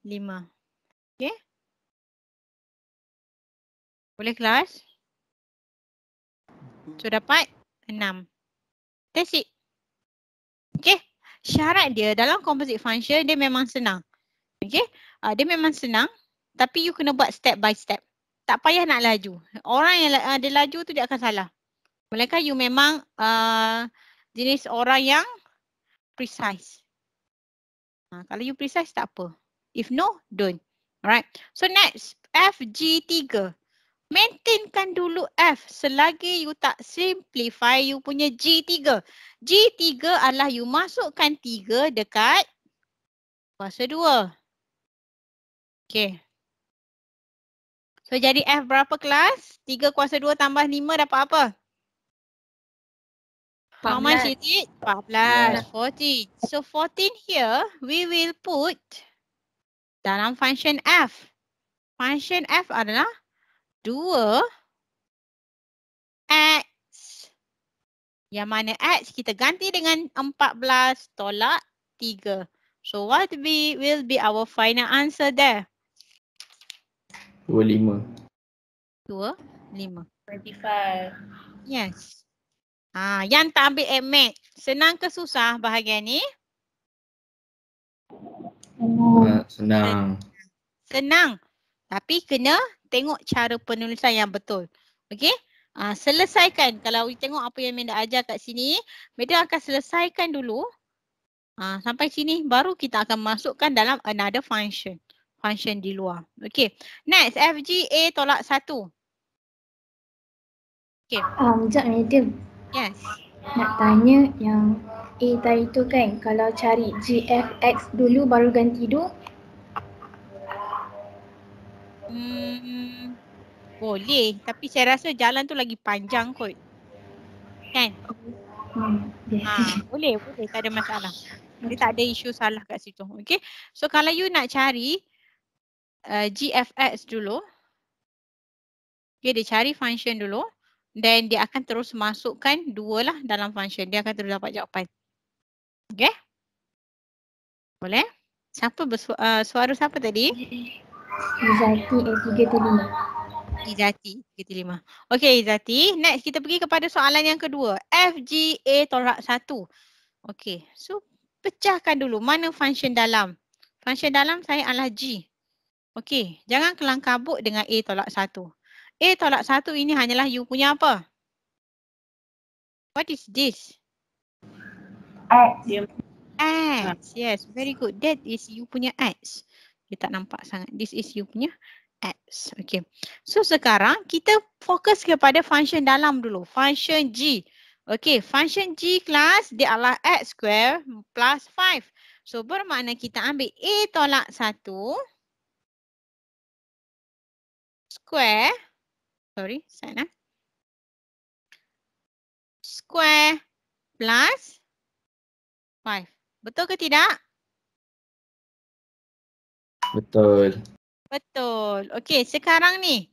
lima. Okay. Boleh kelas? So dapat enam. That's it. Okay. Syarat dia dalam composite function dia memang senang. Okay. Uh, dia memang senang. Tapi you kena buat step by step. Tak payah nak laju. Orang yang ada uh, laju tu dia akan salah. Mereka you memang uh, jenis orang yang precise. Uh, kalau you precise tak apa. If no, don't. Alright. So next, FG3. Maintainkan dulu F selagi you tak simplify you punya G3. G3 adalah you masukkan 3 dekat kuasa 2. Okay, So jadi F berapa kelas? 3 kuasa 2 tambah 5 dapat apa? 14. How much is it? 14. 14. So 14 here, we will put dalam function F. Function F adalah 2 X. Yang mana X kita ganti dengan 14 tolak 3. So what be will be our final answer there? Dua lima. Dua lima. Twenty Yes. Ha, yang tak ambil admit. Senang ke susah bahagian ni? Senang. Ha, senang. Tapi kena tengok cara penulisan yang betul. okay Ha, selesaikan. Kalau awak tengok apa yang Medan ajar kat sini, Medan akan selesaikan dulu. Ha, sampai sini baru kita akan masukkan dalam another function function di luar. Okay. Next, fga tolak satu. Okay. Um, ah, sekejap, Madam. Eh, yes. Nak tanya yang A tadi tu kan, kalau cari GFX dulu baru ganti dulu. Hmm, boleh. Tapi saya rasa jalan tu lagi panjang kot. Kan? Hmm, ha, boleh, boleh. Tak ada masalah. Okay. Dia tak ada isu salah kat situ. Okay. So kalau you nak cari, Uh, gfx dulu. Okay, dia cari function dulu. Then dia akan terus masukkan dua lah dalam function. Dia akan terus dapat jawapan. Okay. Boleh? Siapa bersuara? Uh, suara siapa tadi? Izzati A35. Izzati A35. Okay Izzati. Next kita pergi kepada soalan yang kedua. FGA tolak satu. Okay. So pecahkan dulu. Mana function dalam? Function dalam saya adalah G. Okey, jangan kelang kabut dengan A tolak 1. A tolak 1 ini hanyalah you punya apa? What is this? X. X, ya. yes. Very good. That is you punya X. Dia tak nampak sangat. This is you punya X. Okay. So sekarang kita fokus kepada function dalam dulu. Function G. Okay. Function G kelas dia adalah X square plus 5. So bermakna kita ambil A tolak 1 square sorry sana square plus 5 betul ke tidak betul betul okey sekarang ni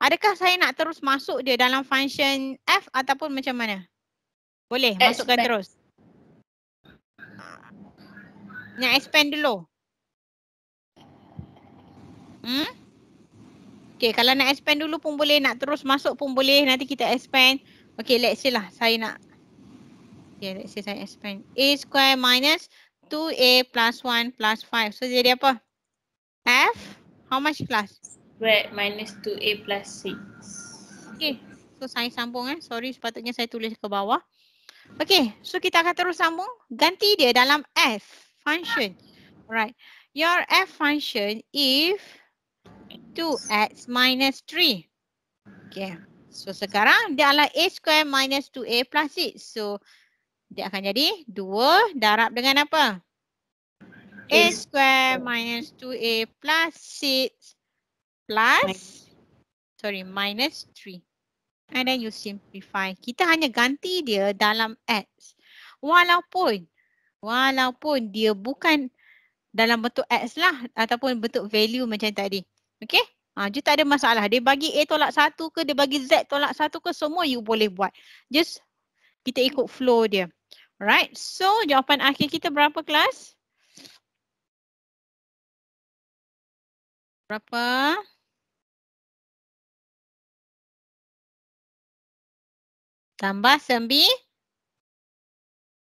adakah saya nak terus masuk dia dalam function f ataupun macam mana boleh expand. masukkan terus nak expand dulu hmm Okay kalau nak expand dulu pun boleh nak terus masuk pun boleh nanti kita expand Okay let's say lah saya nak Okay let's say saya expand A square minus 2A plus 1 plus 5 so jadi apa? F how much class? Red minus 2A plus 6 Okay so saya sambung eh sorry sepatutnya saya tulis ke bawah Okay so kita akan terus sambung ganti dia dalam F function Alright your F function if 2x minus 3. Okay. So sekarang dia adalah a square minus 2a plus 6. So dia akan jadi 2 darab dengan apa? a square minus 2a plus 6 plus sorry minus 3. And then you simplify. Kita hanya ganti dia dalam x. Walaupun walaupun dia bukan dalam bentuk x lah ataupun bentuk value macam tadi. Okay. Ha, dia tak ada masalah. Dia bagi A tolak satu ke, dia bagi Z tolak satu ke, semua you boleh buat. Just kita ikut flow dia. Alright. So jawapan akhir kita berapa kelas? Berapa? Tambah sembi?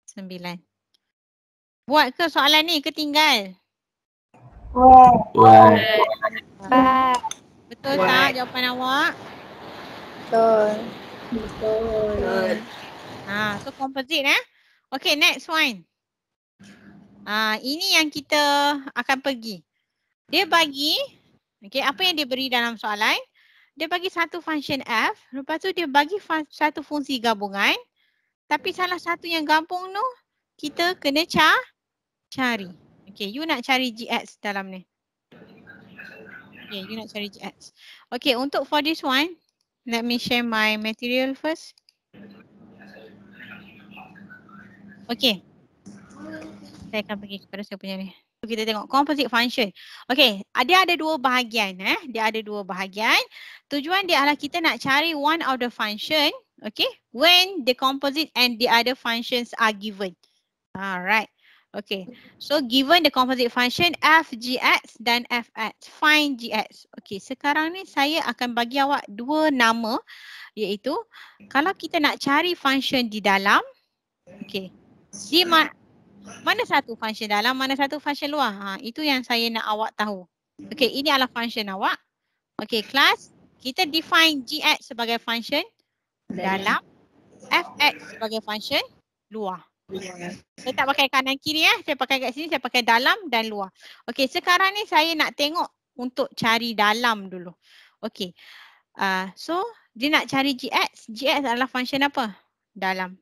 Sembilan. Buat ke soalan ni ke tinggal? Wah. Betul tak jawapan awak? Betul. Betul. Ha, so komposit eh. Okay, next one. Ha, ini yang kita akan pergi. Dia bagi, okay, apa yang dia beri dalam soalan. Dia bagi satu function F. Lepas tu dia bagi satu fungsi gabungan. Tapi salah satu yang gabung tu, kita kena cari. Okay, you nak cari GX dalam ni. Okay, ya, you nak cari GX. Okay, untuk for this one, let me share my material first. Okay. Saya akan pergi kepada saya punya ni. Kita tengok composite function. Okay, dia ada dua bahagian eh. Dia ada dua bahagian. Tujuan dia adalah kita nak cari one of the function. Okay, when the composite and the other functions are given. Alright. Okay, so given the composite function f gx dan f fx, find gx. Okay, sekarang ni saya akan bagi awak dua nama iaitu kalau kita nak cari function di dalam, okay, di ma mana satu function dalam, mana satu function luar. Ha, itu yang saya nak awak tahu. Okay, ini adalah function awak. Okay, class, kita define gx sebagai function dalam, f fx sebagai function luar. Yeah. Saya tak pakai kanan kiri ya. Saya pakai kat sini, saya pakai dalam dan luar. Okey, sekarang ni saya nak tengok untuk cari dalam dulu. Okey. Uh, so, dia nak cari GX. GX adalah function apa? Dalam.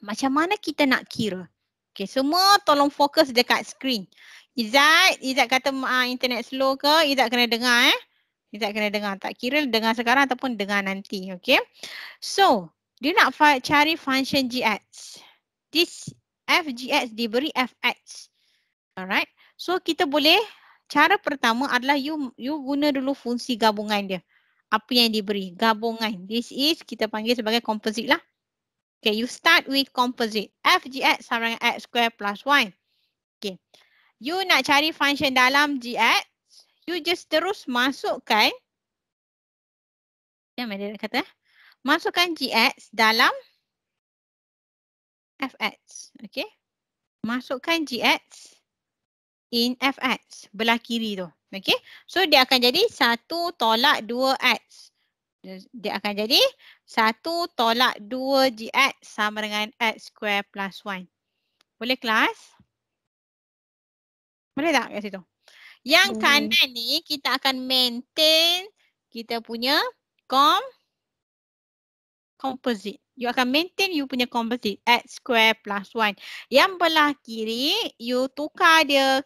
Macam mana kita nak kira? Okey, semua tolong fokus dekat screen. Izzat, Izzat kata uh, internet slow ke? Izzat kena dengar eh. Izzat kena dengar. Tak kira dengar sekarang ataupun dengar nanti. Okey. So, dia nak cari function gx. This f gx diberi fx. Alright. So kita boleh cara pertama adalah you you guna dulu fungsi gabungan dia. Apa yang diberi? Gabungan. This is kita panggil sebagai composite lah. Okay, you start with composite. f gx sama dengan x square plus y. Okay. You nak cari function dalam gx. You just terus masukkan. Yang mana dia kata? masukkan gx dalam fx. Okay. Masukkan gx in fx. Belah kiri tu. Okay. So dia akan jadi 1 tolak 2x. Dia akan jadi 1 tolak 2gx sama dengan x square plus 1. Boleh kelas? Boleh tak kat situ? Yang hmm. kanan ni kita akan maintain kita punya comp composite. You akan maintain you punya composite x square plus 1. Yang belah kiri you tukar dia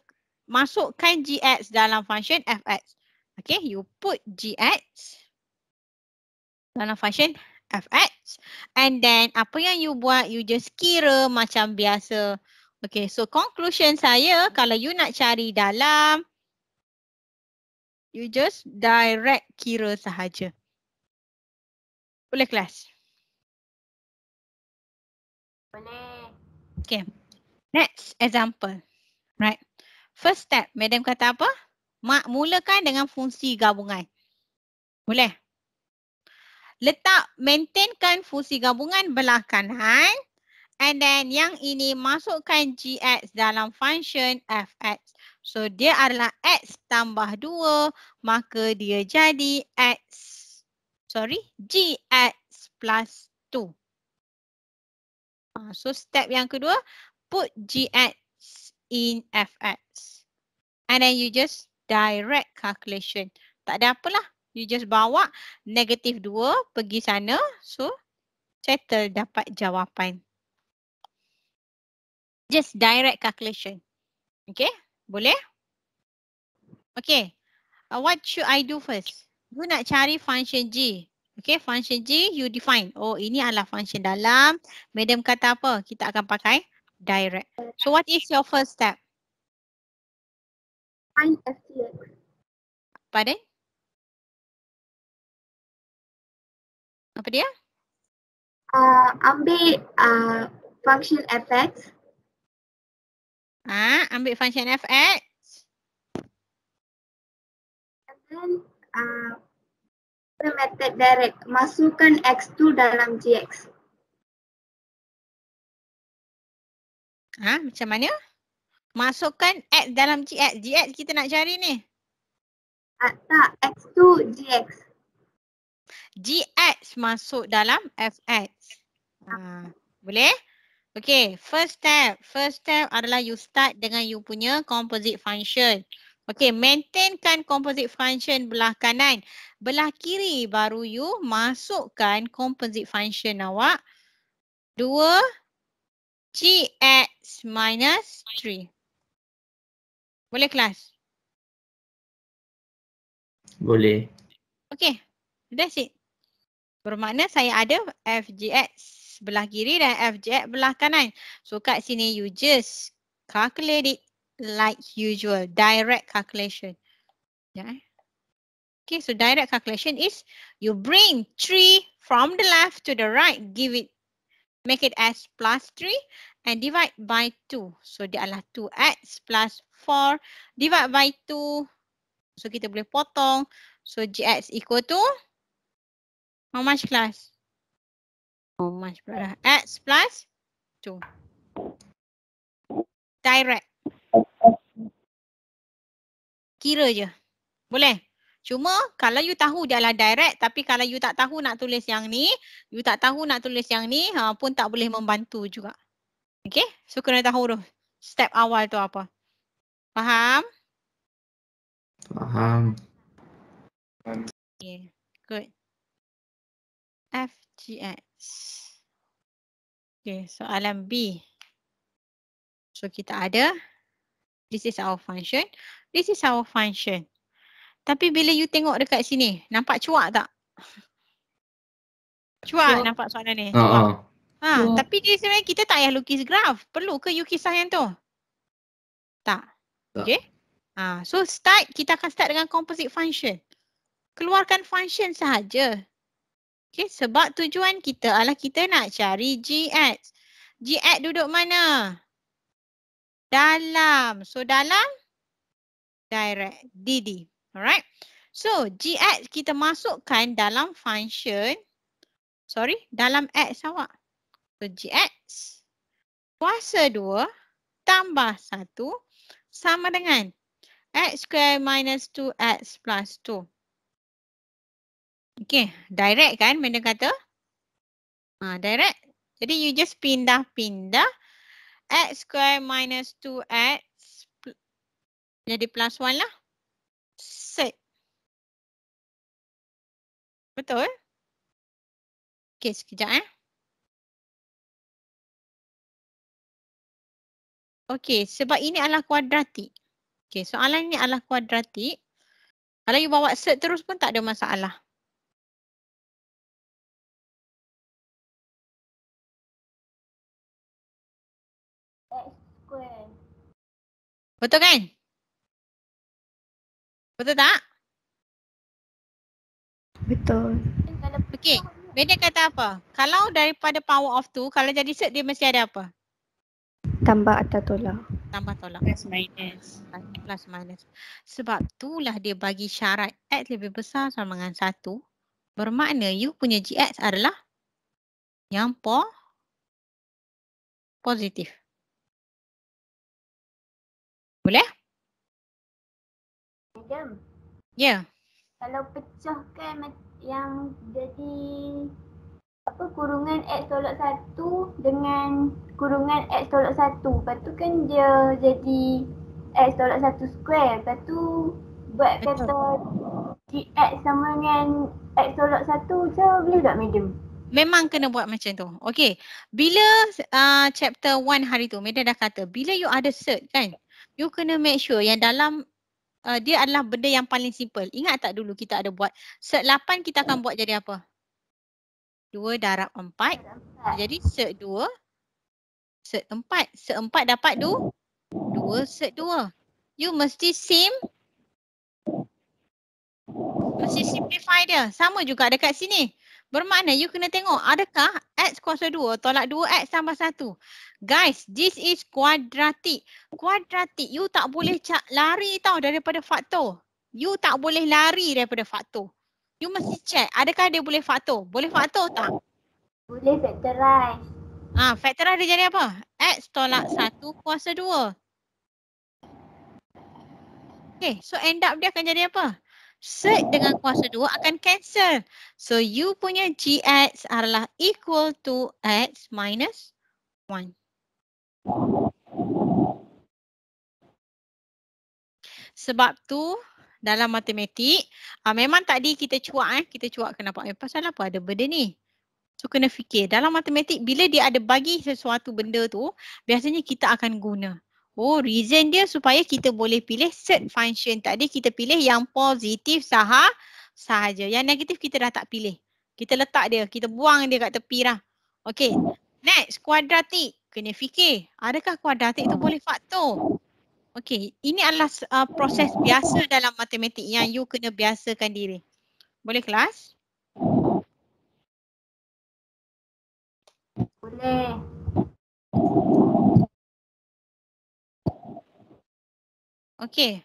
masukkan gx dalam function fx. Okay you put gx dalam function fx and then apa yang you buat you just kira macam biasa. Okay so conclusion saya kalau you nak cari dalam you just direct kira sahaja. Boleh kelas? Okay. Next example. Right. First step, Madam kata apa? Mak mulakan dengan fungsi gabungan. Boleh? Letak, maintainkan fungsi gabungan belah kanan. And then yang ini masukkan gx dalam function fx. So dia adalah x tambah 2 maka dia jadi x, sorry, gx plus 2. Ah, so step yang kedua, put g gx in f fx. And then you just direct calculation. Tak ada apalah. You just bawa negatif 2 pergi sana. So settle dapat jawapan. Just direct calculation. Okay? Boleh? Okay. Uh, what should I do first? You nak cari function g. Okay, function G you define. Oh, ini adalah function dalam. Madam kata apa? Kita akan pakai direct. So, what is your first step? Find f dx. Pardon? Apa dia? Uh, ambil uh, function fx. Ah, uh, ambil function fx. And then, uh, simple method direct. Masukkan X2 dalam GX. Ah, ha, macam mana? Masukkan X dalam GX. GX kita nak cari ni. Ah, tak, X2 GX. GX masuk dalam FX. Ah, ha, boleh? Okay, first step. First step adalah you start dengan you punya composite function. Okay, maintainkan composite function belah kanan. Belah kiri baru you masukkan composite function awak. 2 gx minus 3. Boleh kelas? Boleh. Okay, that's it. Bermakna saya ada fgx belah kiri dan fgx belah kanan. So kat sini you just calculate it like usual, direct calculation. Yeah. Okay, so direct calculation is you bring three from the left to the right, give it, make it as plus three, and divide by two. So, the adalah 2x plus four, divide by two. So, kita boleh potong. So, gx equal to how much class? How much brother? x plus two. Direct. Kira je. Boleh? Cuma kalau you tahu jalan direct tapi kalau you tak tahu nak tulis yang ni, you tak tahu nak tulis yang ni ha, pun tak boleh membantu juga. Okay? So kena tahu tu. step awal tu apa. Faham? Faham. Okay. Good. FGX. Okay, soalan B. So kita ada This is our function. This is our function. Tapi bila you tengok dekat sini, nampak cuak tak? Cuak, cuak. nampak soalan ni? Uh-huh. Ha, Tapi dia sebenarnya kita tak payah lukis graf. Perlu ke you kisah yang tu? Tak. tak. Okay. Ha, so start, kita akan start dengan composite function. Keluarkan function sahaja. Okay, sebab tujuan kita adalah kita nak cari GX. GX duduk mana? dalam. So dalam direct DD. Alright. So GX kita masukkan dalam function. Sorry, dalam X awak. So GX kuasa 2 tambah 1 sama dengan X square minus 2X plus 2. Okay, direct kan benda kata. Ha, direct. Jadi you just pindah-pindah x square minus 2x jadi plus 1 lah. Set. Betul? Eh? Okay, sekejap eh. Okay, sebab ini adalah kuadratik. Okay, soalan ini adalah kuadratik. Kalau you bawa set terus pun tak ada masalah. Betul kan? Betul tak? Betul. Okey. Benda kata apa? Kalau daripada power of two, kalau jadi set dia mesti ada apa? Tambah atau tolak. Tambah tolak. Plus minus. Plus minus. Sebab itulah dia bagi syarat X lebih besar sama dengan satu. Bermakna you punya GX adalah yang po positif. Boleh? Madam. Ya. Kalau pecahkan yang jadi apa kurungan x tolak satu dengan kurungan x tolak satu, Lepas tu kan dia jadi x tolak satu square. Lepas tu buat kata dx sama dengan x tolak satu macam boleh tak medium? Memang kena buat macam tu. Okay. Bila uh, chapter one hari tu, Medan dah kata bila you ada cert kan, you kena make sure yang dalam uh, dia adalah benda yang paling simple. Ingat tak dulu kita ada buat set 8 kita akan buat jadi apa? 2 darab 4. Jadi set 2 set 4. Set 4 dapat 2. 2 set 2. You mesti sim mesti simplify dia. Sama juga dekat sini. Bermakna you kena tengok adakah X kuasa 2 tolak 2X tambah 1. Guys, this is quadratic. Quadratic, you tak boleh lari tau daripada faktor. You tak boleh lari daripada faktor. You mesti check adakah dia boleh faktor. Boleh faktor tak? Boleh factorize. Ah, factorize dia jadi apa? X tolak 1 kuasa 2. Okay, so end up dia akan jadi apa? set dengan kuasa 2 akan cancel. So you punya gx adalah equal to x minus 1. Sebab tu dalam matematik aa, ah, memang tadi kita cuak eh kita cuak kenapa eh, pasal apa ada benda ni. So kena fikir dalam matematik bila dia ada bagi sesuatu benda tu biasanya kita akan guna. Oh reason dia supaya kita boleh pilih set function. Tadi kita pilih yang positif sah sahaja. Yang negatif kita dah tak pilih. Kita letak dia, kita buang dia kat tepi lah. Okay. Next, kuadratik. Kena fikir. Adakah kuadratik tu boleh faktor? Okay. Ini adalah uh, proses biasa dalam matematik yang you kena biasakan diri. Boleh kelas? Boleh. Okay.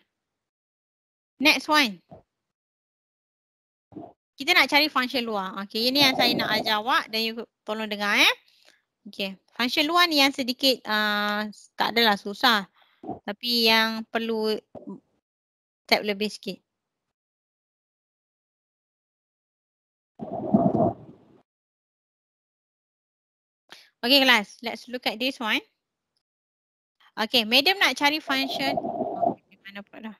Next one. Kita nak cari function luar. Okay, ini yang saya nak ajar awak dan you tolong dengar eh. Okay, function luar ni yang sedikit uh, tak adalah susah. Tapi yang perlu step lebih sikit. Okay kelas, let's look at this one. Okay, madam nak cari function tak nampak dah.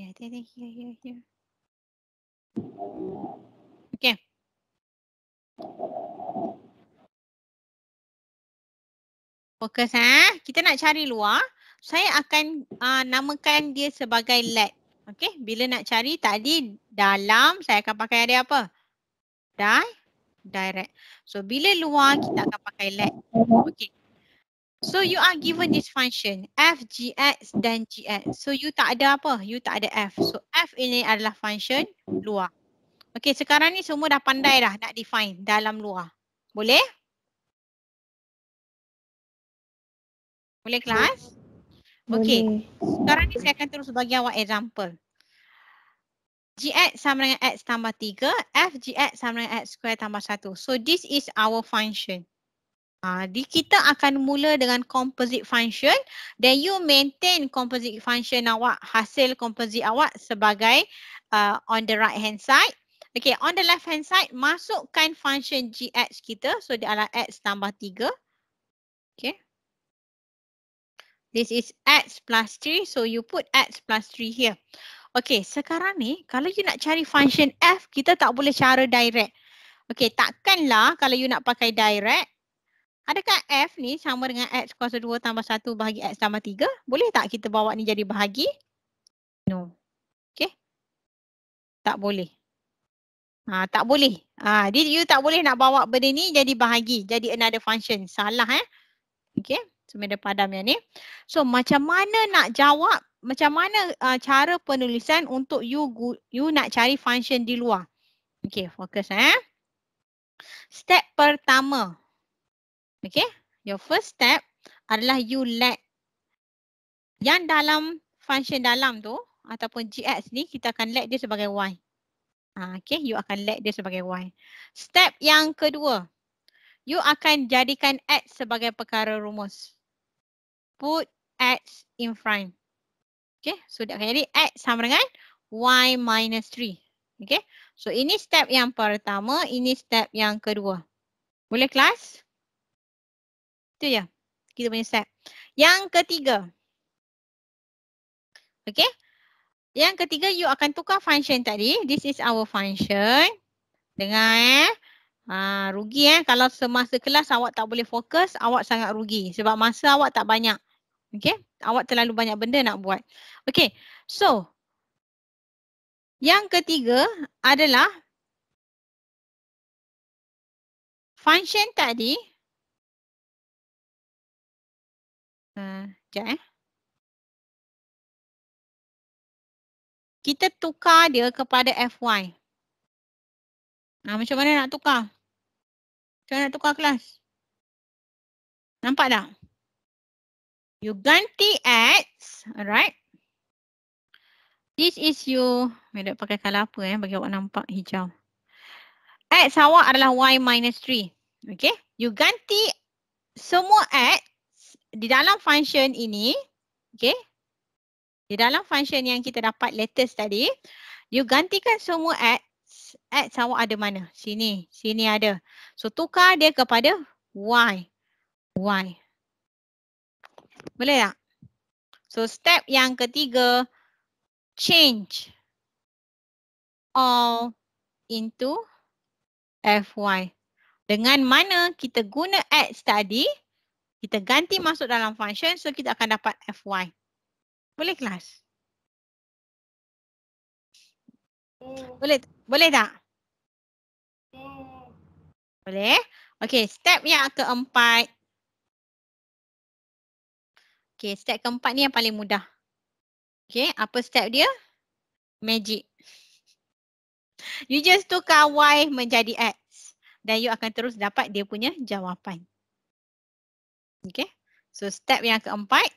Ya, dia dia here, here, Okay. Fokus ha? Kita nak cari luar. Saya akan uh, namakan dia sebagai let. Okay. Bila nak cari tadi dalam saya akan pakai ada apa? Dah direct. So bila luar kita akan pakai let. Okay. So you are given this function f, g, x dan g, x. So you tak ada apa? You tak ada f. So f ini adalah function luar. Okay sekarang ni semua dah pandai dah nak define dalam luar. Boleh? Boleh kelas? Okay. Sekarang ni saya akan terus bagi awak example. GX sama dengan X tambah 3, FGX sama dengan X square tambah 1. So this is our function. Jadi ah, di kita akan mula dengan composite function then you maintain composite function awak, hasil composite awak sebagai uh, on the right hand side. Okay on the left hand side masukkan function GX kita so dia adalah X tambah 3. Okay. This is X plus 3 so you put X plus 3 here. Okey, sekarang ni kalau you nak cari function f kita tak boleh cara direct. Okay takkanlah kalau you nak pakai direct. Adakah f ni sama dengan x kuasa 2 tambah 1 bahagi x tambah 3? Boleh tak kita bawa ni jadi bahagi? No. Okay. Tak boleh. Ha, tak boleh. Ha, did you tak boleh nak bawa benda ni jadi bahagi. Jadi another function. Salah eh. Okay. So, benda padam yang ni. So, macam mana nak jawab macam mana uh, cara penulisan untuk you you nak cari function di luar. Okey, fokus eh. Step pertama. okey, your first step adalah you let yang dalam function dalam tu ataupun gx ni kita akan let dia sebagai y. Ha, ah, okay, you akan let dia sebagai y. Step yang kedua, you akan jadikan x sebagai perkara rumus. Put x in front. Okay. So dia akan jadi X sama dengan Y minus 3. Okay. So ini step yang pertama. Ini step yang kedua. Boleh kelas? Itu ya, Kita punya step. Yang ketiga. Okay. Yang ketiga you akan tukar function tadi. This is our function. dengan eh. Ha, rugi eh. Kalau semasa kelas awak tak boleh fokus, awak sangat rugi. Sebab masa awak tak banyak. Okay awak terlalu banyak benda nak buat. Okay, so yang ketiga adalah function tadi. Uh, eh. Kita tukar dia kepada FY. Nah, macam mana nak tukar? Macam mana nak tukar kelas? Nampak tak? You ganti X, alright. This is you. Mereka pakai colour apa eh, bagi awak nampak hijau. X awak adalah Y minus 3. Okay, you ganti semua X di dalam function ini. Okay, di dalam function yang kita dapat letters tadi. You gantikan semua X. X awak ada mana? Sini. Sini ada. So tukar dia kepada Y. Y. Boleh tak? So step yang ketiga, change all into FY. Dengan mana kita guna add tadi, kita ganti masuk dalam function so kita akan dapat FY. Boleh kelas? Boleh boleh tak? Boleh. Okay, step yang keempat. Okay, step keempat ni yang paling mudah. Okay, apa step dia? Magic. You just tukar Y menjadi X. Dan you akan terus dapat dia punya jawapan. Okay, so step yang keempat.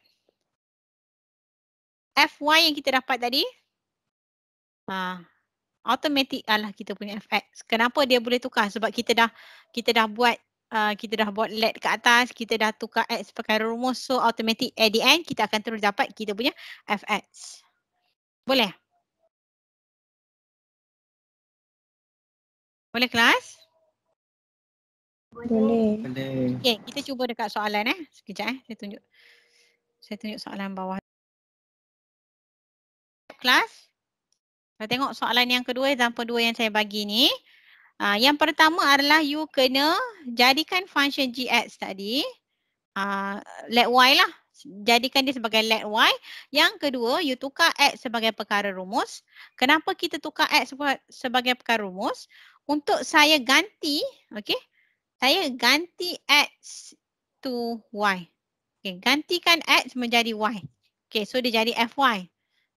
FY yang kita dapat tadi. Ha, automatic lah kita punya FX. Kenapa dia boleh tukar? Sebab kita dah kita dah buat uh, kita dah buat let ke atas, kita dah tukar x pakai rumus so automatic at the end kita akan terus dapat kita punya fx. Boleh? Boleh kelas? Boleh. Boleh. kita cuba dekat soalan eh. Sekejap eh, saya tunjuk. Saya tunjuk soalan bawah. Kelas. Kita tengok soalan yang kedua, example dua yang saya bagi ni. Uh, yang pertama adalah you kena jadikan function gx tadi uh, let y lah. Jadikan dia sebagai let y. Yang kedua, you tukar x sebagai perkara rumus. Kenapa kita tukar x sebagai perkara rumus? Untuk saya ganti, okay. Saya ganti x to y. Okay, gantikan x menjadi y. Okay, so dia jadi fy.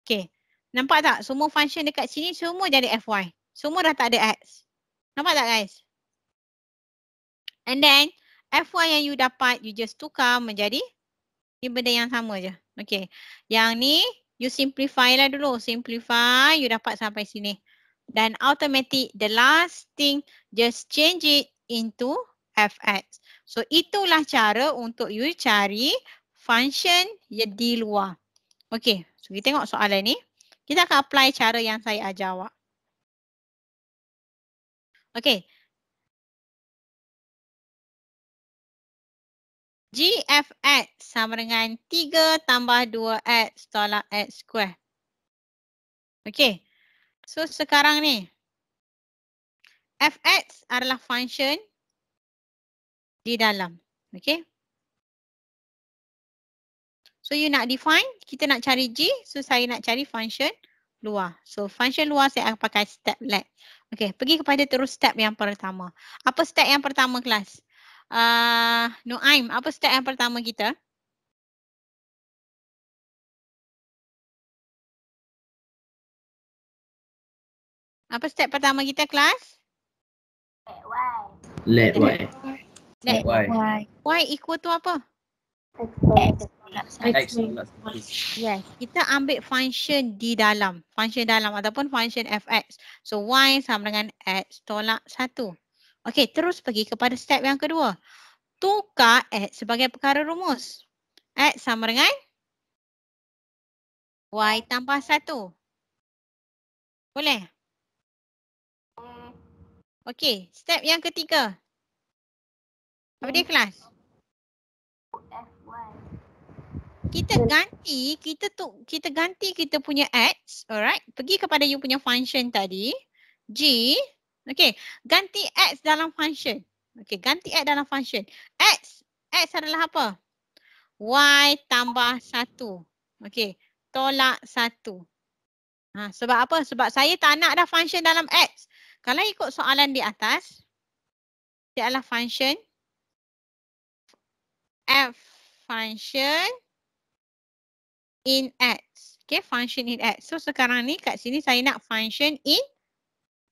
Okay, nampak tak? Semua function dekat sini semua jadi fy. Semua dah tak ada x. Nampak tak guys? And then F1 yang you dapat you just tukar menjadi ni benda yang sama je. Okay. Yang ni you simplify lah dulu. Simplify you dapat sampai sini. Dan automatic the last thing just change it into Fx. So itulah cara untuk you cari function yang di luar. Okay. So kita tengok soalan ni. Kita akan apply cara yang saya ajar awak. Okay. GFX sama dengan 3 tambah 2X tolak X square. Okey. So sekarang ni. FX adalah function di dalam. Okey. So you nak define, kita nak cari G. So saya nak cari function luar. So function luar saya akan pakai step lag. Okey, pergi kepada terus step yang pertama. Apa step yang pertama kelas? Ah, Nuaim, apa step yang pertama kita? Apa step pertama kita kelas? Let Y. Let Y. Let Y. Y equal tu apa? X. Yes, kita ambil function di dalam. Function dalam ataupun function fx. So y sama dengan x tolak 1. Okey, terus pergi kepada step yang kedua. Tukar X sebagai perkara rumus. X sama dengan Y tambah 1. Boleh? Okey, step yang ketiga. Apa dia kelas? Kita ganti, kita tu, kita ganti kita punya X, alright. Pergi kepada you punya function tadi. G Okay, ganti x dalam function. Okay, ganti x dalam function. X, x adalah apa? Y tambah satu. Okay, tolak satu. Ha, sebab apa? Sebab saya tak nak dah function dalam x. Kalau ikut soalan di atas, dia adalah function. F function in x. Okay, function in x. So sekarang ni kat sini saya nak function in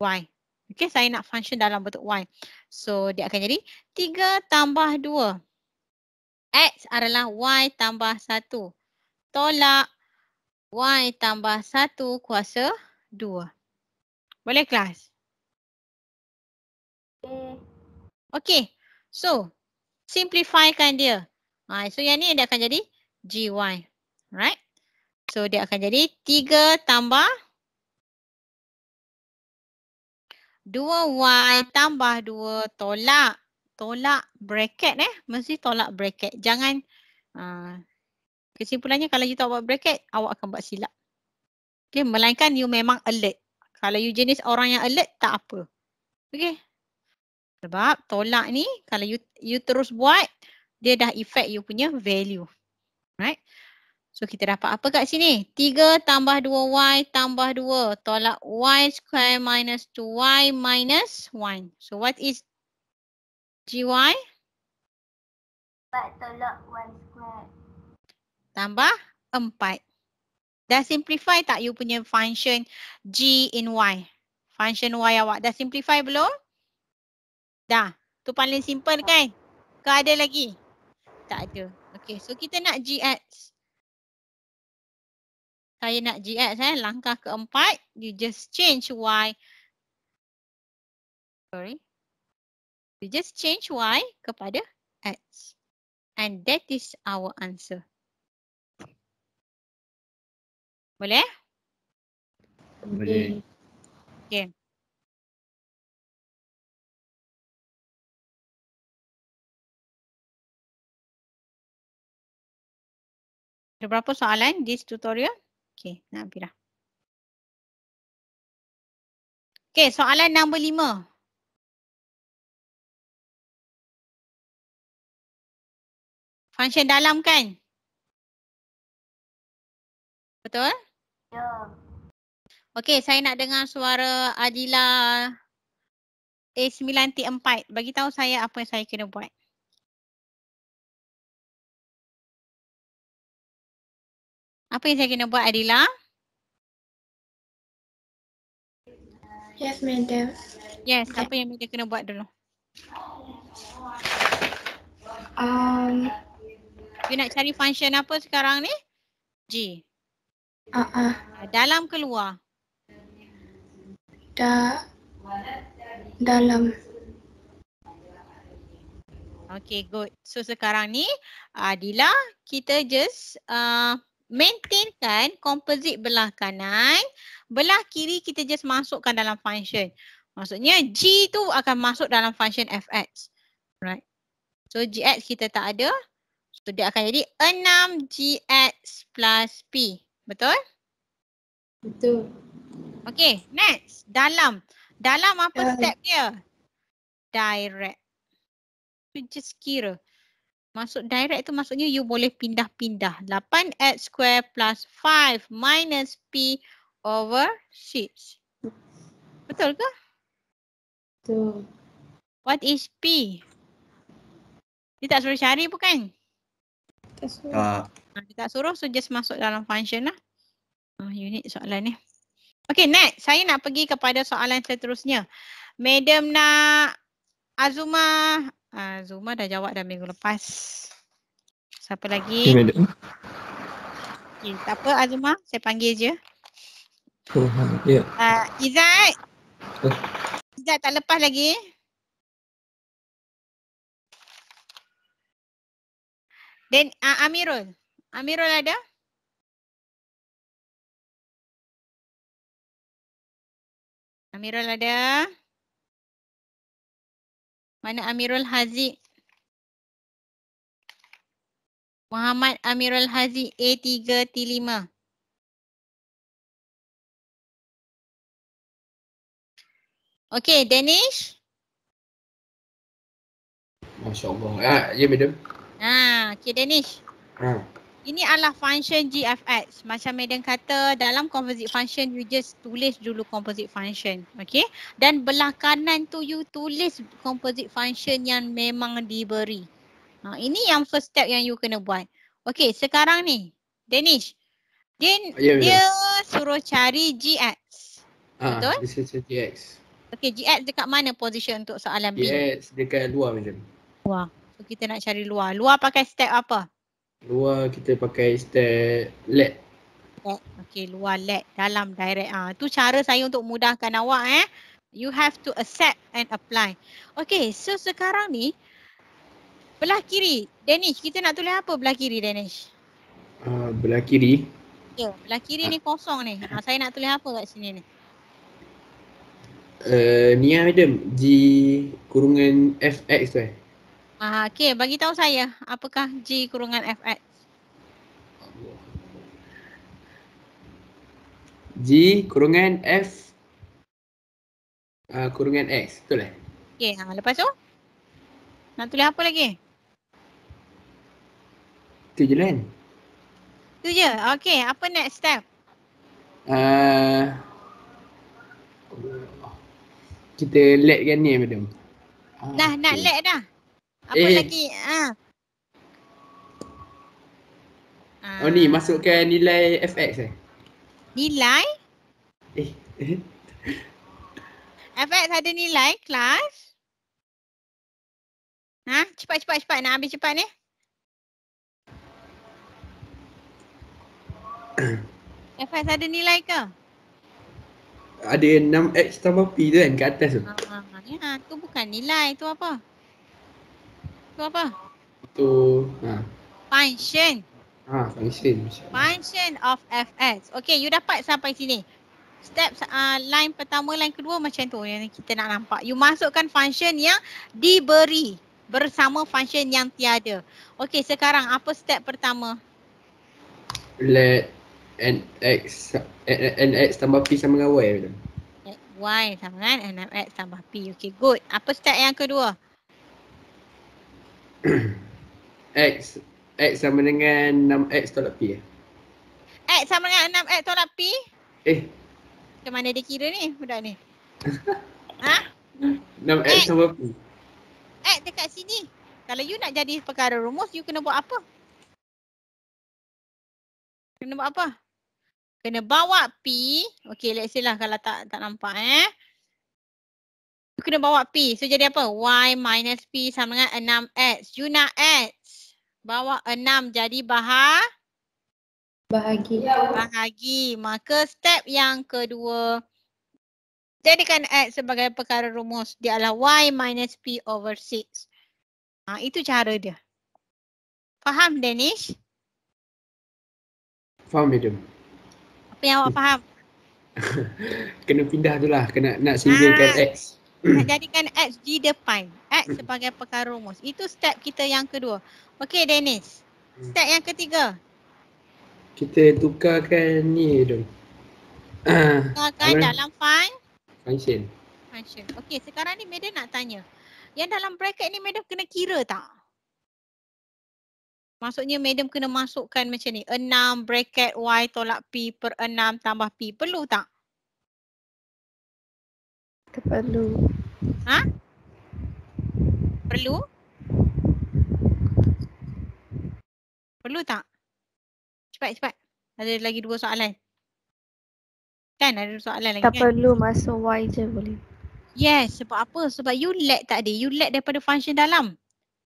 y. Okay, saya nak function dalam bentuk y. So, dia akan jadi 3 tambah 2. X adalah y tambah 1. Tolak y tambah 1 kuasa 2. Boleh kelas? Okay. So, simplifykan dia. Ha, so, yang ni dia akan jadi gy. Right? So, dia akan jadi 3 tambah 2y tambah 2 tolak. Tolak bracket eh. Mesti tolak bracket. Jangan uh, kesimpulannya kalau you tak buat bracket, awak akan buat silap. Okay, melainkan you memang alert. Kalau you jenis orang yang alert, tak apa. Okay. Sebab tolak ni, kalau you, you terus buat, dia dah effect you punya value. Right. So kita dapat apa kat sini? 3 tambah 2y tambah 2 tolak y square minus 2y minus 1. So what is gy? 4 tolak y square. Tambah 4. Dah simplify tak you punya function g in y? Function y awak dah simplify belum? Dah. Tu paling simple kan? Kau ada lagi? Tak ada. Okay so kita nak g gx saya nak GX eh langkah keempat you just change y sorry you just change y kepada x and that is our answer boleh eh? boleh okey Ada berapa soalan di tutorial? Okey, Nabila. Okey, soalan nombor lima. Function dalam kan? Betul? Ya. Okey, saya nak dengar suara Adila A9T4. Bagi tahu saya apa yang saya kena buat. Apa yang saya kena buat Adila? Yes, madam. Yes, okay. apa yang Mida kena buat dulu? Um, you nak cari function apa sekarang ni? G. Uh -uh. Dalam keluar? Da dalam. Okay, good. So sekarang ni Adila, kita just uh, maintainkan composite belah kanan, belah kiri kita just masukkan dalam function. Maksudnya g tu akan masuk dalam function fx. Right. So gx kita tak ada. So dia akan jadi 6gx plus p. Betul? Betul. Okay next. Dalam. Dalam apa uh. step dia? Direct. Just kira. Masuk direct tu maksudnya you boleh pindah-pindah. 8x square plus 5 minus p over 6. Betul ke? Betul. What is p? Dia tak suruh cari bukan? Tak suruh. Ah, dia tak suruh so just masuk dalam function lah. Ah, Unit soalan ni. Okay next. Saya nak pergi kepada soalan seterusnya. Madam nak Azuma Uh, Zuma dah jawab dah minggu lepas. Siapa lagi? Okay, tak apa Azuma, saya panggil je. Oh, ya. Uh, Izzat. Oh. Izzat tak lepas lagi. Dan uh, Amirul. Amirul ada? Amirul ada? Mana Amirul Haziq? Muhammad Amirul Haziq A3 T5. Okay, Danish. Masya-Allah. Ah, ya, madam. Ah, okey Danish. Ah ini adalah function GFX. Macam Madam kata dalam composite function you just tulis dulu composite function. Okay. Dan belah kanan tu you tulis composite function yang memang diberi. Ha, ini yang first step yang you kena buat. Okay sekarang ni Danish. Din, ah, ya, ya, dia suruh cari GX. Ha, ah, Betul? Dia suruh GX. Okay GX dekat mana position untuk soalan GX B? GX dekat luar macam Luar. So kita nak cari luar. Luar pakai step apa? Luar kita pakai stand LED. Oh, okay, luar LED, dalam direct. Ah, tu cara saya untuk mudahkan awak eh. You have to accept and apply. Okay, so sekarang ni belah kiri. Danish, kita nak tulis apa belah kiri Danish? Uh, belah kiri? Ya, yeah, belah kiri ni ah. kosong ni. Ha, saya nak tulis apa kat sini ni? Uh, Nia Madam, G kurungan FX tu eh. Ah, uh, okey, bagi tahu saya apakah g kurungan fx? G kurungan f uh, kurungan x, betul eh? Okey, ha, lepas tu? Nak tulis apa lagi? Itu je kan? Itu je, okey. Apa next step? Uh, kita let kan ni, madam? Dah, ah, nak okay. let dah. Apa eh. lagi? Ha. Oh ni ah. masukkan nilai FX eh? Nilai? Eh. FX ada nilai kelas? Ha? Cepat cepat cepat nak habis cepat ni. FX ada nilai ke? Ada 6X tambah P tu kan kat atas tu. Ha, ha, ha. Ya, tu bukan nilai tu apa? tu apa? Itu ha. Function. Ha, function. Function of fx. Okey, you dapat sampai sini. Step uh, line pertama, line kedua macam tu yang kita nak nampak. You masukkan function yang diberi bersama function yang tiada. Okay sekarang apa step pertama? Let nx, nx tambah p sama dengan y. Eh? Y sama dengan nx tambah p. okay good. Apa step yang kedua? X X sama dengan 6X tolak P eh? X sama dengan 6X tolak P? Eh Macam mana dia kira ni budak ni? ha? 6X sama P X dekat sini Kalau you nak jadi perkara rumus you kena buat apa? Kena buat apa? Kena bawa P Okay let's say lah kalau tak tak nampak eh You kena bawa P. So jadi apa? Y minus P sama dengan 6X. You nak X. Bawa 6 jadi bahar. Bahagi. Ya. Bahagi. Maka step yang kedua. Jadikan X sebagai perkara rumus. Dia adalah Y minus P over 6. Ha, itu cara dia. Faham Danish? Faham Madam. Apa yang awak faham? kena pindah tu lah. Kena nak singgirkan ha. Ah. X. jadikan X di depan. X sebagai perkara rumus. Itu step kita yang kedua. Okey Dennis. Hmm. Step yang ketiga. Kita tukarkan ni tu. Tukarkan Amin. dalam file. Function. Function. Okey sekarang ni Madam nak tanya. Yang dalam bracket ni Madam kena kira tak? Maksudnya Madam kena masukkan macam ni. 6 bracket Y tolak P per 6 tambah P. Perlu tak? Perlu. Ha? Perlu? Perlu tak? Cepat, cepat. Ada lagi dua soalan. Kan ada dua soalan tak lagi kan? Tak perlu masuk Y je boleh. Yes, sebab apa? Sebab you lag tadi. You lag daripada function dalam.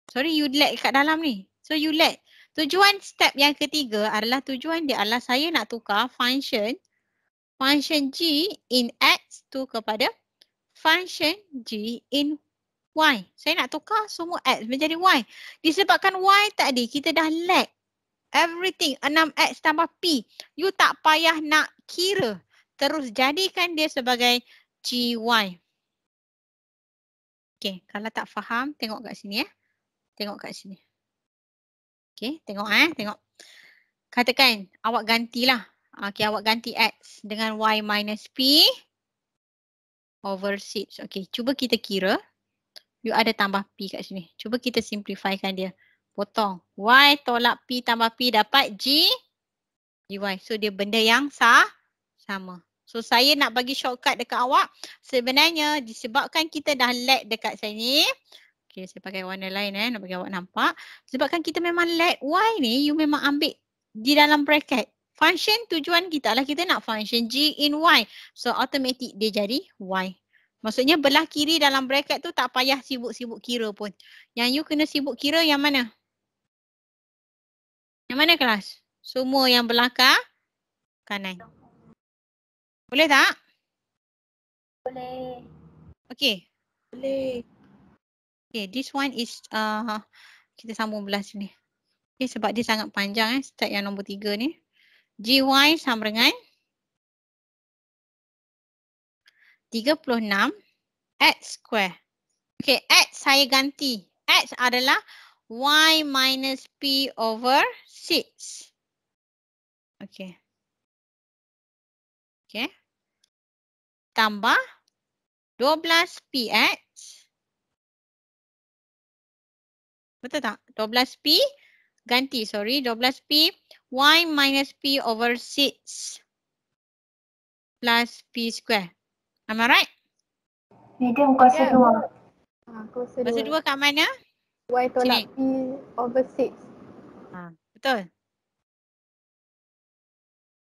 Sorry, you lag kat dalam ni. So you lag. Tujuan step yang ketiga adalah tujuan dia adalah saya nak tukar function function g in x tu kepada function g in y. Saya nak tukar semua x menjadi y. Disebabkan y tadi kita dah lag everything 6x tambah p. You tak payah nak kira. Terus jadikan dia sebagai g y. Okay kalau tak faham tengok kat sini ya. Eh. Tengok kat sini. Okay tengok eh tengok. Katakan awak gantilah. Okay awak ganti x dengan y minus p. Overseas, okay. cuba kita kira. You ada tambah P kat sini. Cuba kita simplifykan dia. Potong. Y tolak P tambah P dapat G. GY. So dia benda yang sah, sama. So saya nak bagi shortcut dekat awak. Sebenarnya disebabkan kita dah lag dekat sini. Okay saya pakai warna lain eh nak bagi awak nampak. Sebabkan kita memang lag Y ni you memang ambil di dalam bracket function tujuan kita lah kita nak function g in y. So automatic dia jadi y. Maksudnya belah kiri dalam bracket tu tak payah sibuk-sibuk kira pun. Yang you kena sibuk kira yang mana? Yang mana kelas? Semua yang belakang kanan. Boleh tak? Boleh. Okay. Boleh. Okay this one is uh, kita sambung belah sini. Okay sebab dia sangat panjang eh. Start yang nombor tiga ni. GY sama dengan 36 X square. Okay, X saya ganti. X adalah Y minus P over 6. Okay. Okay. Tambah 12 x. Betul tak? 12 P ganti sorry 12 P y minus p over 6 plus p square. Am I right? Medium kuasa 2. Yeah. Ha, kuasa 2 kat mana? Y tolak Sini. p over 6. Ha, betul.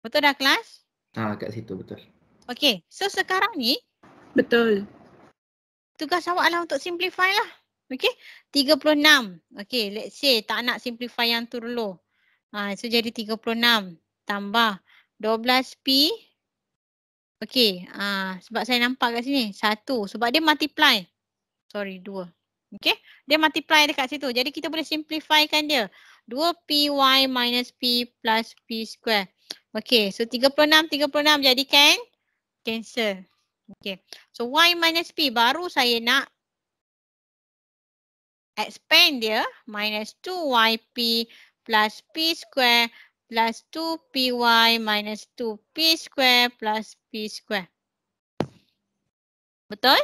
Betul dah kelas? Ha, kat situ betul. Okay, so sekarang ni. Betul. Tugas awak lah untuk simplify lah. Okay, 36. Okay, let's say tak nak simplify yang tu dulu. Ah, so jadi 36 tambah 12P. Okey, ah, sebab saya nampak kat sini satu sebab dia multiply. Sorry dua, Okey, dia multiply dekat situ. Jadi kita boleh simplify kan dia. 2PY minus P plus P square. Okey, so 36, 36 jadikan cancel. Okey, so Y minus P baru saya nak expand dia minus 2YP plus p square plus 2py minus 2p square plus p square. Betul?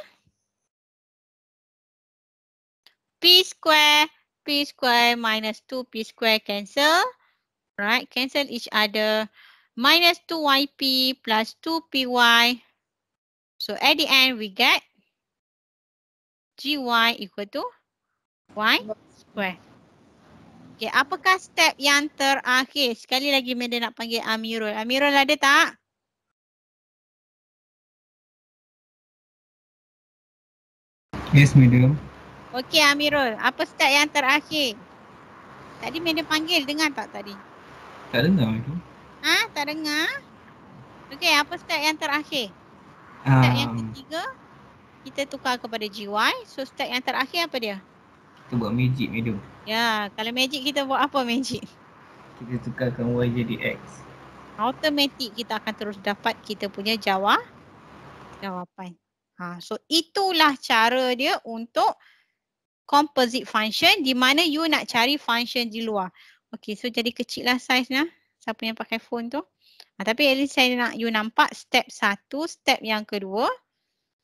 p square, p square minus 2p square cancel. Right, cancel each other. Minus 2yp plus 2py. So at the end we get gy equal to y square. Okey, apakah step yang terakhir? Sekali lagi Medan nak panggil Amirul. Amirul ada tak? Yes, Medan. Okey, Amirul. Apa step yang terakhir? Tadi Medan panggil, dengar tak tadi? Tak dengar itu. Ha? Tak dengar? Okey, apa step yang terakhir? Step um... yang ketiga, kita tukar kepada GY. So, step yang terakhir apa dia? kita buat magic medium. Ya, kalau magic kita buat apa magic? Kita tukarkan Y jadi X. Automatik kita akan terus dapat kita punya jawab jawapan. Ha, so itulah cara dia untuk composite function di mana you nak cari function di luar. Okay, so jadi kecil lah size lah. Siapa yang pakai phone tu. Ha, tapi at least saya nak you nampak step satu, step yang kedua.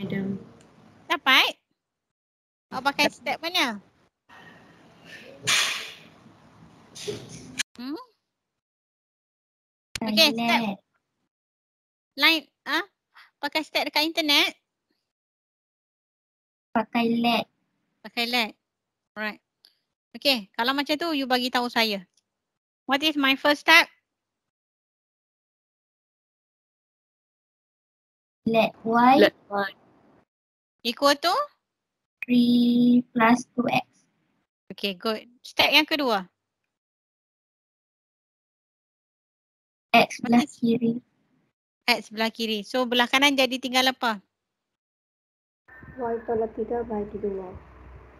Madam. Dapat? Awak pakai step mana? Hmm? Okay, step. Line, ah? Ha? Pakai step dekat internet? Pakai led, Pakai led, Alright. Okay, kalau macam tu, you bagi tahu saya. What is my first step? Let Y. Let Y. Equal to? 3 plus 2x. Okay, good. Step yang kedua. X belah kiri. X belah kiri. So belah kanan jadi tinggal apa? Y tolak 3 bagi 2.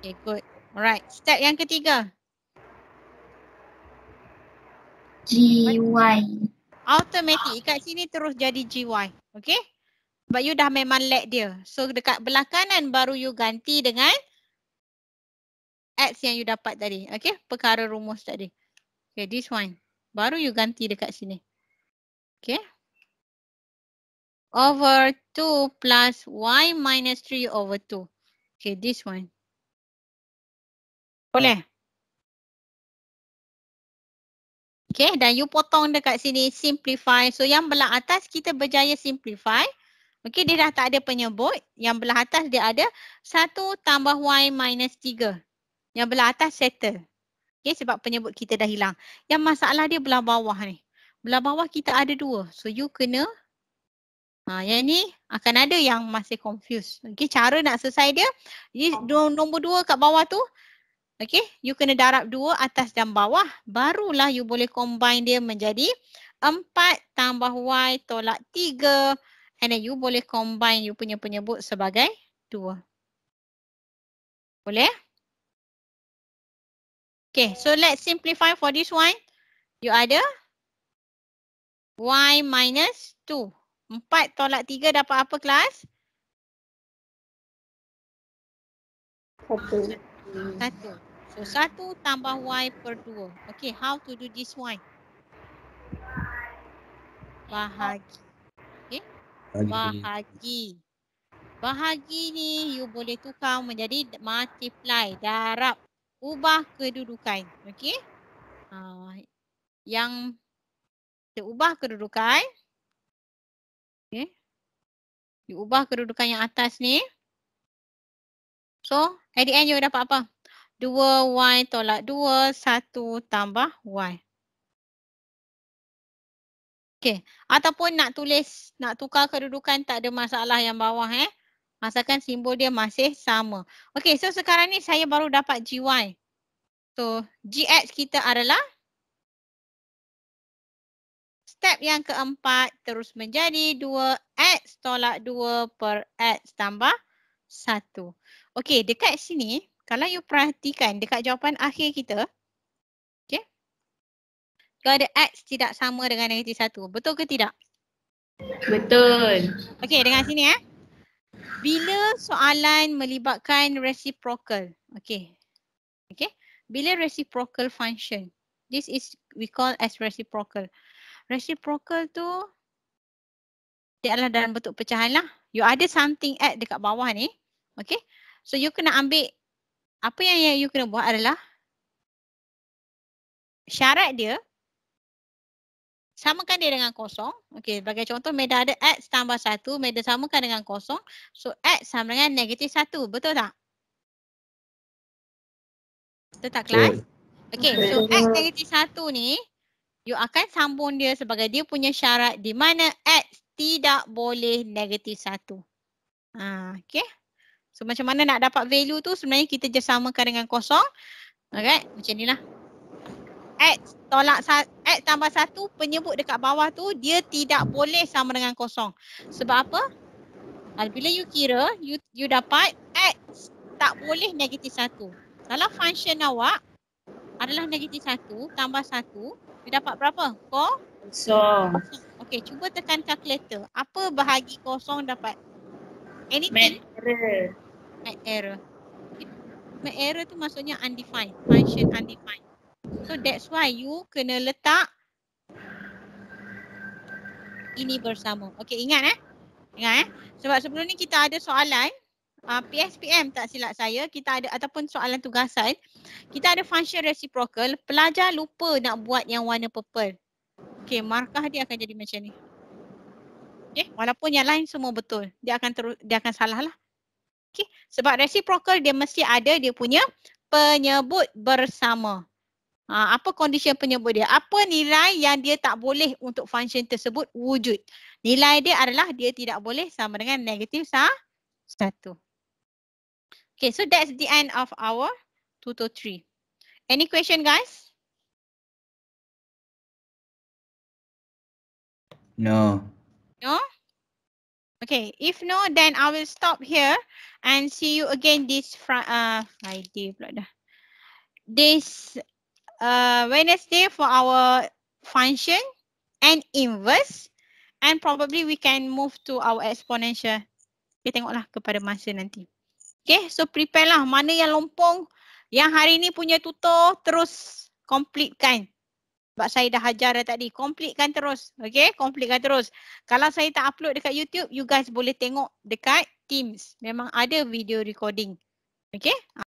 Okay, good. Alright. Step yang ketiga. GY. Automatik. Kat sini terus jadi GY. Okay sebab you dah memang lag dia. So dekat belakang belakangan baru you ganti dengan X yang you dapat tadi. Okay perkara rumus tadi. Okay this one. Baru you ganti dekat sini. Okay. Over 2 plus Y minus 3 over 2. Okay this one. Boleh? Okay dan you potong dekat sini simplify. So yang belakang atas kita berjaya simplify. Okey dia dah tak ada penyebut. Yang belah atas dia ada 1 tambah y minus 3. Yang belah atas settle. Okey sebab penyebut kita dah hilang. Yang masalah dia belah bawah ni. Belah bawah kita ada dua. So you kena. Ha, yang ni akan ada yang masih confused. Okey cara nak selesai dia. Jadi nombor dua kat bawah tu. Okey you kena darab dua atas dan bawah. Barulah you boleh combine dia menjadi 4 tambah y tolak 3 and then you boleh combine you punya penyebut sebagai dua. Boleh? Okay, so let's simplify for this one. You ada y minus 2. 4 tolak 3 dapat apa kelas? Satu. So satu tambah y per dua. Okay, how to do this one? Bahagi. Bahagi. Bahagi ni you boleh tukar menjadi multiply, darab. Ubah kedudukan. okay? Uh, yang kita ubah kedudukan. okay? You ubah kedudukan yang atas ni. So at the end you dapat apa? 2y tolak 2, 1 tambah y. Okey. Ataupun nak tulis, nak tukar kedudukan tak ada masalah yang bawah eh. Masakan simbol dia masih sama. Okey, so sekarang ni saya baru dapat GY. So, GX kita adalah step yang keempat terus menjadi 2X tolak 2 per X tambah 1. Okey, dekat sini kalau you perhatikan dekat jawapan akhir kita, ada X tidak sama dengan negatif satu, Betul ke tidak? Betul. Okey, dengar sini eh. Bila soalan melibatkan reciprocal. Okey. Okey. Bila reciprocal function. This is we call as reciprocal. Reciprocal tu dia adalah dalam bentuk pecahan lah. You ada something at dekat bawah ni. Okay. So you kena ambil apa yang you kena buat adalah syarat dia samakan dia dengan kosong. Okey, sebagai contoh meda ada x tambah 1, meda samakan dengan kosong. So x sama dengan negatif 1, betul tak? Betul tak kelas? Okey, so x negatif 1 ni, you akan sambung dia sebagai dia punya syarat di mana x tidak boleh negatif 1. Ha, okey. So macam mana nak dapat value tu sebenarnya kita just samakan dengan kosong. Okey, macam inilah add tolak add tambah satu penyebut dekat bawah tu dia tidak boleh sama dengan kosong. Sebab apa? Ah, bila you kira you, you dapat x tak boleh negatif satu. Kalau function awak adalah negatif satu tambah satu you dapat berapa? Kosong. So. Okay cuba tekan calculator. Apa bahagi kosong dapat? Anything? Mac error. Mac error. Mac error tu maksudnya undefined. Function undefined. So that's why you kena letak ini bersama. Okay ingat eh. Ingat eh. Sebab sebelum ni kita ada soalan uh, ah, PSPM tak silap saya. Kita ada ataupun soalan tugasan. Kita ada function reciprocal. Pelajar lupa nak buat yang warna purple. Okay markah dia akan jadi macam ni. Okay walaupun yang lain semua betul. Dia akan terus, dia akan salah lah. Okay sebab reciprocal dia mesti ada dia punya penyebut bersama. Ha, apa kondisi penyebut dia? Apa nilai yang dia tak boleh untuk function tersebut wujud? Nilai dia adalah dia tidak boleh sama dengan negatif sah satu. Okay, so that's the end of our two to three. Any question, guys? No. No? Okay, if no, then I will stop here and see you again this fr uh, Friday This uh, Wednesday for our function and inverse and probably we can move to our exponential. Kita tengoklah kepada masa nanti. Okay, so prepare lah mana yang lompong yang hari ni punya tutor terus completekan. Sebab saya dah hajar dah tadi. Completekan terus. Okay, completekan terus. Kalau saya tak upload dekat YouTube, you guys boleh tengok dekat Teams. Memang ada video recording. Okay.